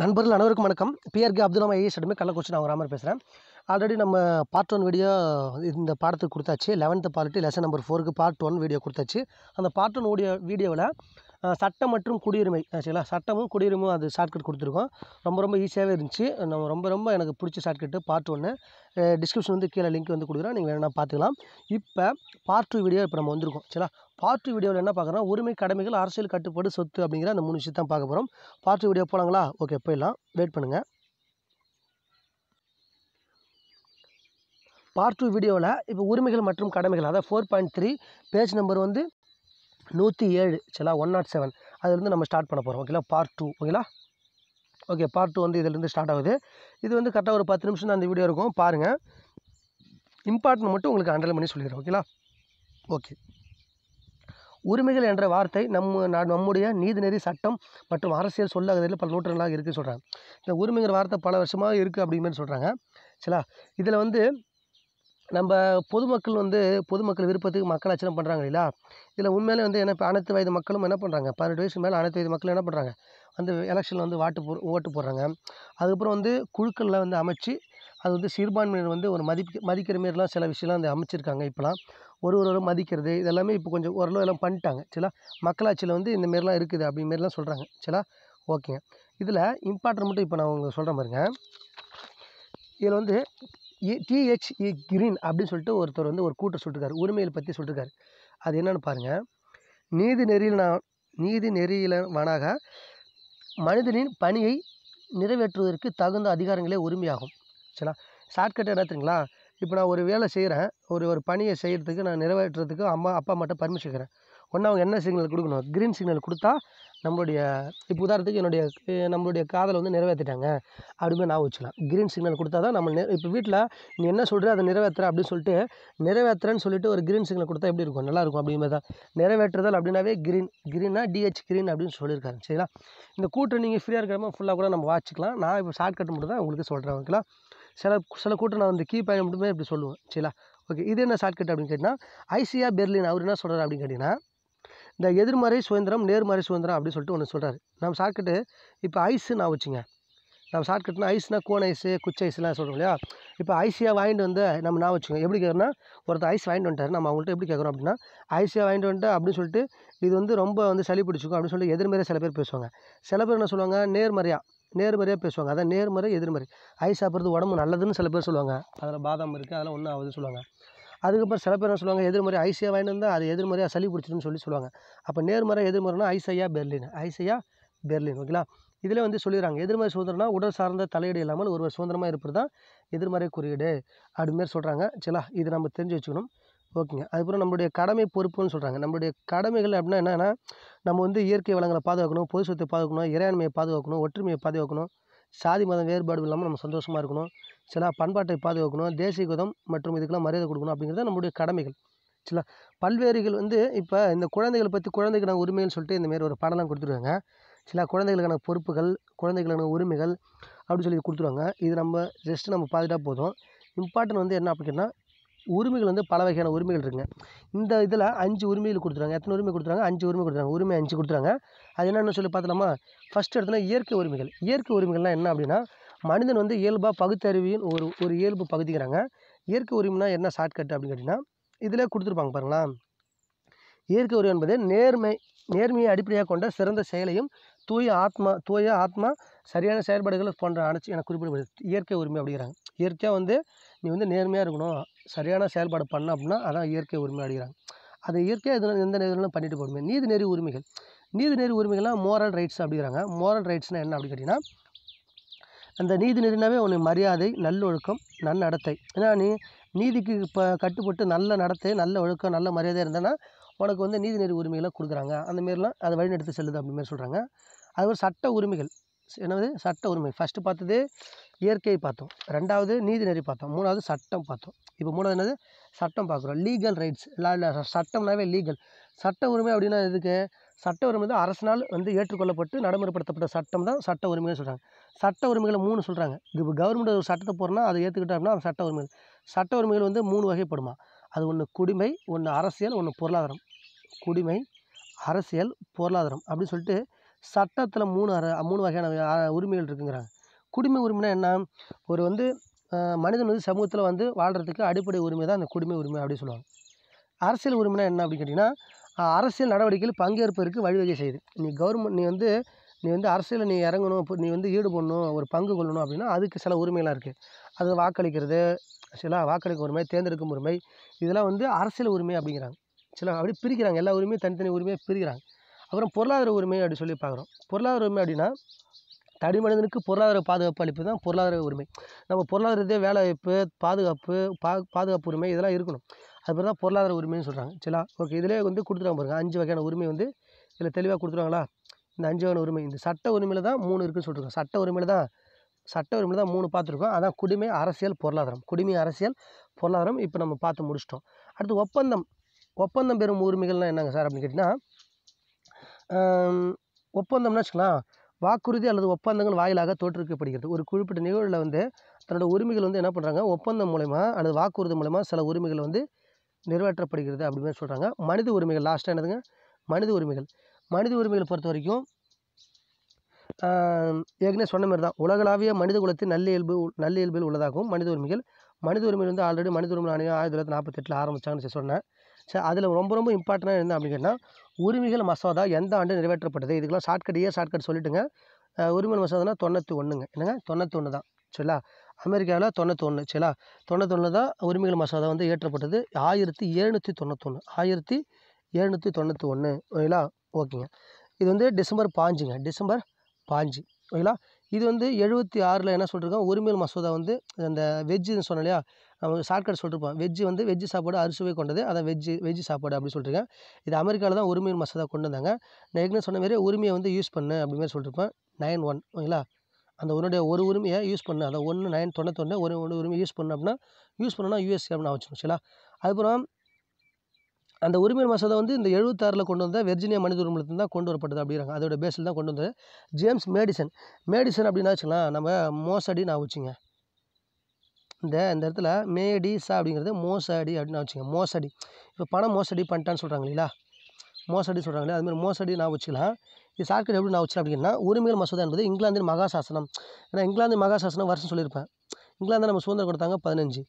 நண்பர்கள் அனைவருக்கும் வணக்கம் பிஆர்கே அப்துல்லாமா ஐஏஎஸ் அடமே கள்ளக்குறிச்சி நான் ராமர் பேசுகிறேன் ஆல்ரெடி நம்ம பார்ட் ஒன் வீடியோ இந்த பாடத்துக்கு கொடுத்தாச்சு லெவன்த்து பாலிட்டி லெசன் நம்பர் ஃபோருக்கு பார்ட் ஒன் வீடியோ கொடுத்தாச்சு அந்த பார்ட் ஒன் ஓடியோ வீடியோவில் சட்டம் மற்றும் குடியுரிமை சரிங்களா சட்டமும் குடியுரிமையும் அது ஷார்ட்கட் கொடுத்துருக்கோம் ரொம்ப ரொம்ப ஈஸியாகவே இருந்துச்சு நம்ம ரொம்ப ரொம்ப எனக்கு பிடிச்ச ஷார்ட்கட்டு பார்ட் ஒன்று டிஸ்கிரிப்ஷன் வந்து கீழே லிங்க் வந்து கொடுக்குறேன் நீங்கள் வேணால் பார்த்துக்கலாம் இப்போ பார்ட் டூ வீடியோ இப்போ நம்ம வந்திருக்கோம் சரிங்களா பார்ட் டூ வீடியோவில் என்ன பார்க்குறோம் உரிமை கடமைகள் அரசியல் கட்டுப்பாடு சொத்து அப்படிங்கிற அந்த மூணு விஷயத்தான் பார்க்க போகிறோம் பார்ட் டூ வீடியோ போகலாங்களா ஓகே போயிடலாம் வெயிட் பண்ணுங்கள் பார்ட் டூ வீடியோவில் இப்போ உரிமைகள் மற்றும் கடமைகள் அதாவது four point three page number வந்து நூற்றி ஏழு சரிங்களா ஒன் நாட் oh செவன் அதுலேருந்து நம்ம ஸ்டார்ட் பண்ண போகிறோம் ஓகேங்களா பார்ட் டூ ஓகேங்களா ஓகே பார்ட் டூ வந்து இதிலேருந்து ஸ்டார்ட் ஆகுது இது வந்து கரெக்டாக ஒரு பத்து நிமிஷம் தான் அந்த வீடியோ இருக்கும் பாருங்கள் இம்பார்ட்டன் மட்டும் உங்களுக்கு அண்டர் பண்ணி சொல்லிடுறேன் ஓகேங்களா ஓகே உரிமைகள் என்ற வார்த்தை நம்ம நம்முடைய நீதிநெறி சட்டம் மற்றும் அரசியல் சொல்லாததில் பல நூற்றுகளாக இருக்குதுன்னு சொல்கிறாங்க இந்த உரிமைங்கிற வார்த்தை பல வருஷமாக இருக்குது அப்படிங்கிற சொல்கிறாங்க சரிங்களா இதில் வந்து நம்ம பொதுமக்கள் வந்து பொதுமக்கள் விருப்பத்துக்கு அச்சனம் பண்ணுறாங்க இல்லையா இதில் உண்மையிலே வந்து என்ன இப்போ அனைத்து வயது மக்களும் என்ன பண்ணுறாங்க பதினெட்டு வயசுக்கு மேலே அனைத்து வயது மக்களும் என்ன பண்ணுறாங்க வந்து எலெக்ஷனில் வந்து வாட்டு போ ஓட்டு போடுறாங்க அதுக்கப்புறம் வந்து குழுக்களில் வந்து அமைச்சு அது வந்து சிறுபான்மையினர் வந்து ஒரு மதிப்பு மதிக்கிற மாரிலாம் சில விஷயம்லாம் வந்து அமைச்சிருக்காங்க இப்போலாம் ஒரு ஒரு மதிக்கிறது இதெல்லாமே இப்போ கொஞ்சம் ஓரளவு எல்லாம் பண்ணிட்டாங்க சில மக்களாட்சியில் வந்து இந்த மாரிலாம் இருக்குது அப்படி மாரிலாம் சொல்கிறாங்க சில ஓகேங்க இதில் இம்பார்ட்டன் மட்டும் இப்போ நான் உங்களுக்கு சொல்கிறேன் பாருங்கள் இதில் வந்து டிஹெச் இ கிரீன் அப்படின்னு சொல்லிட்டு ஒருத்தர் வந்து ஒரு கூட்டம் சொல்லிருக்காரு உரிமையில் பற்றி சொல்லிருக்காரு அது என்னென்னு பாருங்கள் நீதி நெறியில் நான் நீதி நெறியில் வனாக மனிதனின் பணியை நிறைவேற்றுவதற்கு தகுந்த அதிகாரங்களே உரிமையாகும் சரிங்களா ஷார்ட்கட் என்ன தெரியுங்களா இப்போ நான் ஒரு வேலை செய்கிறேன் ஒரு ஒரு பணியை செய்கிறதுக்கு நான் நிறைவேற்றுறதுக்கு அம்மா அப்பா மட்டும் பர்மிஷன் கேட்குறேன் ஒன்று அவங்க என்ன சிக்னல் கொடுக்கணும் க்ரீன் சிக்னல் கொடுத்தா நம்மளுடைய இப்போ உதாரணத்துக்கு என்னுடைய நம்மளுடைய காதலை வந்து நிறைவேற்றிட்டாங்க அப்படின்னு நான் வச்சுக்கலாம் க்ரீன் சிக்னல் கொடுத்தா தான் நம்ம இப்போ வீட்டில் நீ என்ன சொல்கிற அதை நிறைவேற்றுற அப்படின்னு சொல்லிட்டு நிறைவேற்றுறேன்னு சொல்லிட்டு ஒரு க்ரீன் சிக்னல் கொடுத்தா எப்படி இருக்கும் நல்லாயிருக்கும் அப்படிங்கிற மாதிரி தான் நிறைவேற்றுதல் அப்படின்னாவே க்ரீன் க்ரீனாக டிஹெச் க்ரீன் அப்படின்னு சொல்லியிருக்காங்க சரிங்களா இந்த கூட்டம் நீங்கள் ஃப்ரீயாக இருக்கிற ஃபுல்லாக கூட நம்ம வாச்சிக்கலாம் நான் இப்போ ஷார்ட்கட் மட்டும் தான் உங்களுக்கு சொல்கிறேன் ஓகேங்களா சில சில கூட்டம் நான் வந்து கீ பயணம் மட்டுமே இப்படி சொல்லுவேன் சரிங்களா ஓகே இது என்ன ஷார்ட்கட் அப்படின்னு கேட்டிங்கன்னா ஐசியா பெர்லின் அவர் என்ன சொல்கிறார் அப்படின்னு கேட்டிங்கன்னா இந்த எதிர்மறை சுதந்திரம் நேர்மறை சுதந்திரம் அப்படின்னு சொல்லிட்டு ஒன்று சொல்கிறார் நம்ம ஷார்ட்கட்டு இப்போ ஐஸு நான் வச்சுங்க நம்ம ஷார்ட்கட்னா ஐஸ்னால் கோன் ஐஸு குச்சை ஐஸ்லாம் சொல்கிறோம் இல்லையா இப்போ ஐஸியாக வாங்கிட்டு வந்து நம்ம நான் வச்சுக்கோங்க எப்படி கேட்குறோம்னா ஒருத்தர் ஐஸ் வாங்கிட்டு வந்துட்டார் நம்ம அவங்கள்ட்ட எப்படி கேட்குறோம் அப்படின்னா ஐஸியாக வாங்கிட்டு வந்துட்டு அப்படின்னு சொல்லிட்டு இது வந்து ரொம்ப வந்து சளி பிடிச்சிக்கும் அப்படின்னு சொல்லிட்டு எதிர்மறையாக சில பேர் பேசுவாங்க சில பேர் என்ன சொல்லுவாங்க நேர்மறையாக நேர்மறையாக பேசுவாங்க அதான் நேர்மறை எதிர்மறை ஐஸ் சாப்பிட்றது உடம்பு நல்லதுன்னு சில பேர் சொல்லுவாங்க அதில் பாதாம் இருக்குது அதெல்லாம் ஒன்றும் ஆகுதுன்னு சொல்லுவாங்க அதுக்கப்புறம் சில பேர் என்ன சொல்லுவாங்க எதிர்மறை ஐசியா வாங்கிட்டு அது எதிர்மறையாக சளி பிடிச்சிருன்னு சொல்லி சொல்லுவாங்க அப்போ நேர்மறை எதிர்மறைனா ஐசையா பெர்லின் ஐசையா பெர்லின் ஓகேங்களா இதில் வந்து சொல்லிடுறாங்க எதிர்மறை சுதந்திரம்னா உடல் சார்ந்த தலையீடு இல்லாமல் ஒருவர் சுதந்திரமாக இருப்பது தான் எதிர்மறை குறியீடு அப்படிமாரி சொல்கிறாங்க சிலா இது நம்ம தெரிஞ்சு வச்சுக்கணும் ஓகேங்க அதுக்கப்புறம் நம்மளுடைய கடமை பொறுப்புன்னு சொல்கிறாங்க நம்மளுடைய கடமைகள் அப்படின்னா என்னென்னா நம்ம வந்து இயற்கை வளங்களை பாதுகாக்கணும் பொது சொத்தை பாதுகாக்கணும் இறையாண்மையை பாதுகாக்கணும் ஒற்றுமையை பாதுகாக்கணும் சாதி மதம் வேறுபாடு இல்லாமல் நம்ம சந்தோஷமாக இருக்கணும் சில பண்பாட்டை பாதுகாக்கணும் தேசியக்கீதம் மற்றும் இதுக்கெல்லாம் மரியாதை கொடுக்கணும் அப்படிங்கிறது நம்மளுடைய கடமைகள் சில பல்வேறுகள் வந்து இப்போ இந்த குழந்தைகளை பற்றி குழந்தைக்கான உரிமைன்னு சொல்லிட்டு இந்தமாரி ஒரு பாடலாம் கொடுத்துருவாங்க சில குழந்தைகளுக்கான பொறுப்புகள் குழந்தைகளுக்கான உரிமைகள் அப்படின்னு சொல்லி கொடுத்துருவாங்க இது நம்ம ஜஸ்ட்டு நம்ம பார்த்துட்டா போதும் இம்பார்ட்டன்ட் வந்து என்ன அப்படின்னா உரிமைகள் வந்து பல வகையான உரிமைகள் இருக்குங்க இந்த இதில் அஞ்சு உரிமைகள் கொடுத்துருவாங்க எத்தனை உரிமை கொடுத்துருவாங்க அஞ்சு உரிமை கொடுத்துருவாங்க உரிமை அஞ்சு கொடுத்துருவாங்க அது என்னென்னு சொல்லி பார்த்தலாமா ஃபஸ்ட் இடத்துல இயற்கை உரிமைகள் இயற்கை உரிமைகள்லாம் என்ன அப்படின்னா மனிதன் வந்து இயல்பாக பகுத்தறிவின் ஒரு ஒரு இயல்பு பகுதிக்கிறாங்க இயற்கை உரிமைனா என்ன ஷார்ட்கட் அப்படின்னு கேட்டிங்கன்னா இதில் கொடுத்துருப்பாங்க பாருங்களா இயற்கை உரிமை என்பது நேர்மை நேர்மையை அடிப்படையாக கொண்ட சிறந்த செயலையும் தூய ஆத்மா தூய ஆத்மா சரியான செயல்பாடுகள் போன்ற அனைத்து என குறிப்பிடப்படுது இயற்கை உரிமை அப்படிங்கிறாங்க இயற்கையாக வந்து நீ வந்து நேர்மையாக இருக்கணும் சரியான செயல்பாடு பண்ண அப்படின்னா அதுதான் இயற்கை உரிமை அப்படிங்கிறாங்க அது இயற்கையாக எதுனா எந்த நேரம் பண்ணிட்டு போகணுமே நீதி நெறி உரிமைகள் நீதிநெறி உரிமைகள்லாம் மோரல் ரைட்ஸ் அப்படிங்கிறாங்க மோரல் ரைட்ஸ்னால் என்ன அப்படின்னு கேட்டிங்கன்னா அந்த நெறினாவே உனக்கு மரியாதை நல்லொழுக்கம் நன்னடத்தை ஏன்னா நீ நீதிக்கு இப்போ கட்டுப்பட்டு நல்ல நடத்தை நல்ல ஒழுக்கம் நல்ல மரியாதை இருந்தேன்னா உனக்கு வந்து நீதி நெறி உரிமைகளை கொடுக்குறாங்க அந்தமாரிலாம் அதை வழிநடத்து செல்லுது அப்படிமாரி சொல்கிறாங்க ஒரு சட்ட உரிமைகள் என்னது சட்ட உரிமை ஃபஸ்ட்டு பார்த்தது இயற்கை பார்த்தோம் ரெண்டாவது நீதிநெறி பார்த்தோம் மூணாவது சட்டம் பார்த்தோம் இப்போ மூணாவது என்னது சட்டம் பார்க்குறோம் லீகல் ரைட்ஸ் எல்லா சட்டம்னாவே லீகல் சட்ட உரிமை அப்படின்னா எதுக்கு சட்ட உரிமை தான் அரசினால் வந்து ஏற்றுக்கொள்ளப்பட்டு நடைமுறைப்படுத்தப்பட்ட சட்டம் தான் சட்ட உரிமைன்னு சொல்கிறாங்க சட்ட உரிமைகளை மூணு சொல்கிறாங்க இப்போ கவர்மெண்ட் ஒரு சட்டத்தை போகிறோம்னா அதை ஏற்றுக்கிட்டா அப்படின்னா சட்ட உரிமைகள் சட்ட உரிமைகள் வந்து மூணு வகைப்படுமா அது ஒன்று குடிமை ஒன்று அரசியல் ஒன்று பொருளாதாரம் குடிமை அரசியல் பொருளாதாரம் அப்படின்னு சொல்லிட்டு சட்டத்தில் மூணு அற மூணு வகையான உரிமைகள் இருக்குங்கிறாங்க குடிமை உரிமைனால் என்ன ஒரு வந்து மனிதன் வந்து சமூகத்தில் வந்து வாழ்கிறதுக்கு அடிப்படை உரிமை தான் அந்த குடிமை உரிமை அப்படின்னு சொல்லுவாங்க அரசியல் உரிமைனால் என்ன அப்படின்னு கேட்டிங்கன்னா அரசியல் நடவடிக்கையில் பங்கேற்பதற்கு வழிவகை செய்யுது நீ கவர்மெண்ட் நீ வந்து நீ வந்து அரசியலில் நீ இறங்கணும் இப்போ நீ வந்து ஈடுபடணும் ஒரு பங்கு கொள்ளணும் அப்படின்னா அதுக்கு சில உரிமைகள்லாம் இருக்குது அது வாக்களிக்கிறது சில வாக்களிக்கும் உரிமை தேர்ந்தெடுக்கும் உரிமை இதெல்லாம் வந்து அரசியல் உரிமை அப்படிங்கிறாங்க சில அப்படி பிரிக்கிறாங்க எல்லா உரிமையும் தனித்தனி உரிமையாக பிரிக்கிறாங்க அப்புறம் பொருளாதார உரிமை அப்படி சொல்லி பார்க்குறோம் பொருளாதார உரிமை அப்படின்னா தனி மனிதனுக்கு பொருளாதார பாதுகாப்பு அளிப்பு தான் பொருளாதார உரிமை நம்ம பொருளாதாரத்தையே வேலை வாய்ப்பு பாதுகாப்பு பா பாதுகாப்பு உரிமை இதெல்லாம் இருக்கணும் அதுக்கப்புறம் தான் பொருளாதார உரிமைன்னு சொல்கிறாங்க சரிங்களா ஓகே இதிலே வந்து கொடுத்துருவாங்க பாருங்கள் அஞ்சு வகையான உரிமை வந்து இதில் தெளிவாக கொடுத்துருவாங்களா இந்த அஞ்சு வகையான உரிமை இந்த சட்ட உரிமையில் தான் மூணு இருக்குன்னு சொல்லிருக்கோம் சட்ட உரிமையில் தான் சட்ட உரிமையில் தான் மூணு பார்த்துருக்கோம் அதான் குடிமை அரசியல் பொருளாதாரம் குடிமை அரசியல் பொருளாதாரம் இப்போ நம்ம பார்த்து முடிச்சிட்டோம் அடுத்து ஒப்பந்தம் ஒப்பந்தம் பெறும் உரிமைகள்லாம் என்னங்க சார் அப்படின்னு கேட்டிங்கன்னா ஒப்பந்தம்னு வச்சுக்கலாம் வாக்குறுதி அல்லது ஒப்பந்தங்கள் வாயிலாக தோற்றுவிக்கப்படுகிறது ஒரு குறிப்பிட்ட நிகழ்வில் வந்து தன்னோட உரிமைகள் வந்து என்ன பண்ணுறாங்க ஒப்பந்தம் மூலிமா அல்லது வாக்குறுதி மூலிமா சில உரிமைகள் வந்து நிறைவேற்றப்படுகிறது அப்படின்னு சொல்கிறாங்க மனித உரிமைகள் லாஸ்ட்டாக என்னதுங்க மனித உரிமைகள் மனித உரிமைகள் பொறுத்த வரைக்கும் ஏற்கனவே சொன்ன மாதிரி தான் உலகளாவிய மனித குலத்தின் நல்ல இயல்பு நல்ல இயல்பில் உள்ளதாகவும் மனித உரிமைகள் மனித உரிமைகள் வந்து ஆல்ரெடி மனித உரிமை ஆணையம் ஆயிரத்தி தொள்ளாயிரத்தி நாற்பத்தெட்டில் ஆரம்பித்தாங்கன்னு சொன்னேன் சரி அதில் ரொம்ப ரொம்ப இம்பார்ட்டண்டாக என்ன அப்படின்னு உரிமைகள் மசோதா எந்த ஆண்டு நிறைவேற்றப்பட்டது இதுக்கெல்லாம் ஷார்ட்கட் ஏ ஷார்ட்கட் சொல்லிட்டுங்க உரிமைகள் மசோதானா தொண்ணூற்றி ஒன்றுங்க என்னங்க தொண்ணூற்றி ஒன்று தான் சரிங்களா அமெரிக்காவில் ஒன்று சரிங்களா தொண்ணூத்தொன்று தான் உரிமைகள் மசோதா வந்து ஏற்றப்பட்டது ஆயிரத்தி எழுநூற்றி தொண்ணூத்தொன்று ஆயிரத்தி எழுநூற்றி தொண்ணூற்றி ஒன்று ஓகேங்களா ஓகேங்க இது வந்து டிசம்பர் பாஞ்சுங்க டிசம்பர் பாஞ்சு ஓகேங்களா இது வந்து எழுபத்தி ஆறில் என்ன சொல்லியிருக்கோம் உரிமைகள் மசோதா வந்து அந்த வெஜ்ஜுன்னு சொன்னோம் இல்லையா அவன் ஷார்ட்கட் சொல்லிருப்பான் வெஜ்ஜு வந்து வெஜ்ஜு சாப்பாடு அறுசுவை கொண்டது அதை வெஜ்ஜு வெஜ்ஜு சாப்பாடு அப்படின்னு சொல்லிட்டுருக்கேன் இது அமெரிக்காவில் தான் உரிமையின் மசோதா கொண்டு வந்தாங்க நான் ஏற்கனவே சொன்ன மாரி உரிமையை வந்து யூஸ் பண்ணு அப்படிமாரி சொல்லிருப்பேன் நைன் ஒன் ஓகேங்களா அந்த உன்னுடைய ஒரு உரிமையை யூஸ் பண்ணு அதை ஒன்று நைன் தொண்ணூத்தொன்று ஒரு ஒன்று உரிமையை யூஸ் பண்ணு அப்படின்னா யூஸ் பண்ணோன்னா யூஎஸ்ஏ அப்படின்னு வச்சுக்கணும் அதுக்கப்புறம் அந்த உரிமை மசோதா வந்து இந்த எழுபத்தாறில் கொண்டு வந்தால் வெர்ஜினியா மனித உரிமையத்தில் தான் கொண்டு வரப்பட்டது அப்படிங்கிறாங்க அதோட பேஸில் தான் கொண்டு வந்தது ஜேம்ஸ் மேடிசன் மேடிசன் அப்படின்னா வச்சுக்கலாம் நம்ம மோசடி நான் வச்சுங்க இந்த இந்த இடத்துல மேடி சா அப்படிங்கிறது மோசடி அப்படின்னு வச்சுக்கோங்க மோசடி இப்போ பணம் மோசடி பண்ணிட்டான்னு சொல்கிறாங்க இல்லையா மோசடி சொல்கிறாங்க இல்லையா அதுமாதிரி மோசடி நான் வச்சுக்கலாம் இது சார்க்கட் எப்படி நான் வச்சு அப்படின்னா உரிமைகள் மசோதா என்பது இங்கிலாந்தின் மகாசாசனம் ஏன்னா இங்கிலாந்து மகாசாசனம் வருஷம் சொல்லியிருப்பேன் இங்கிலாந்து நம்ம சுதந்திரம் கொடுத்தாங்க பதினஞ்சு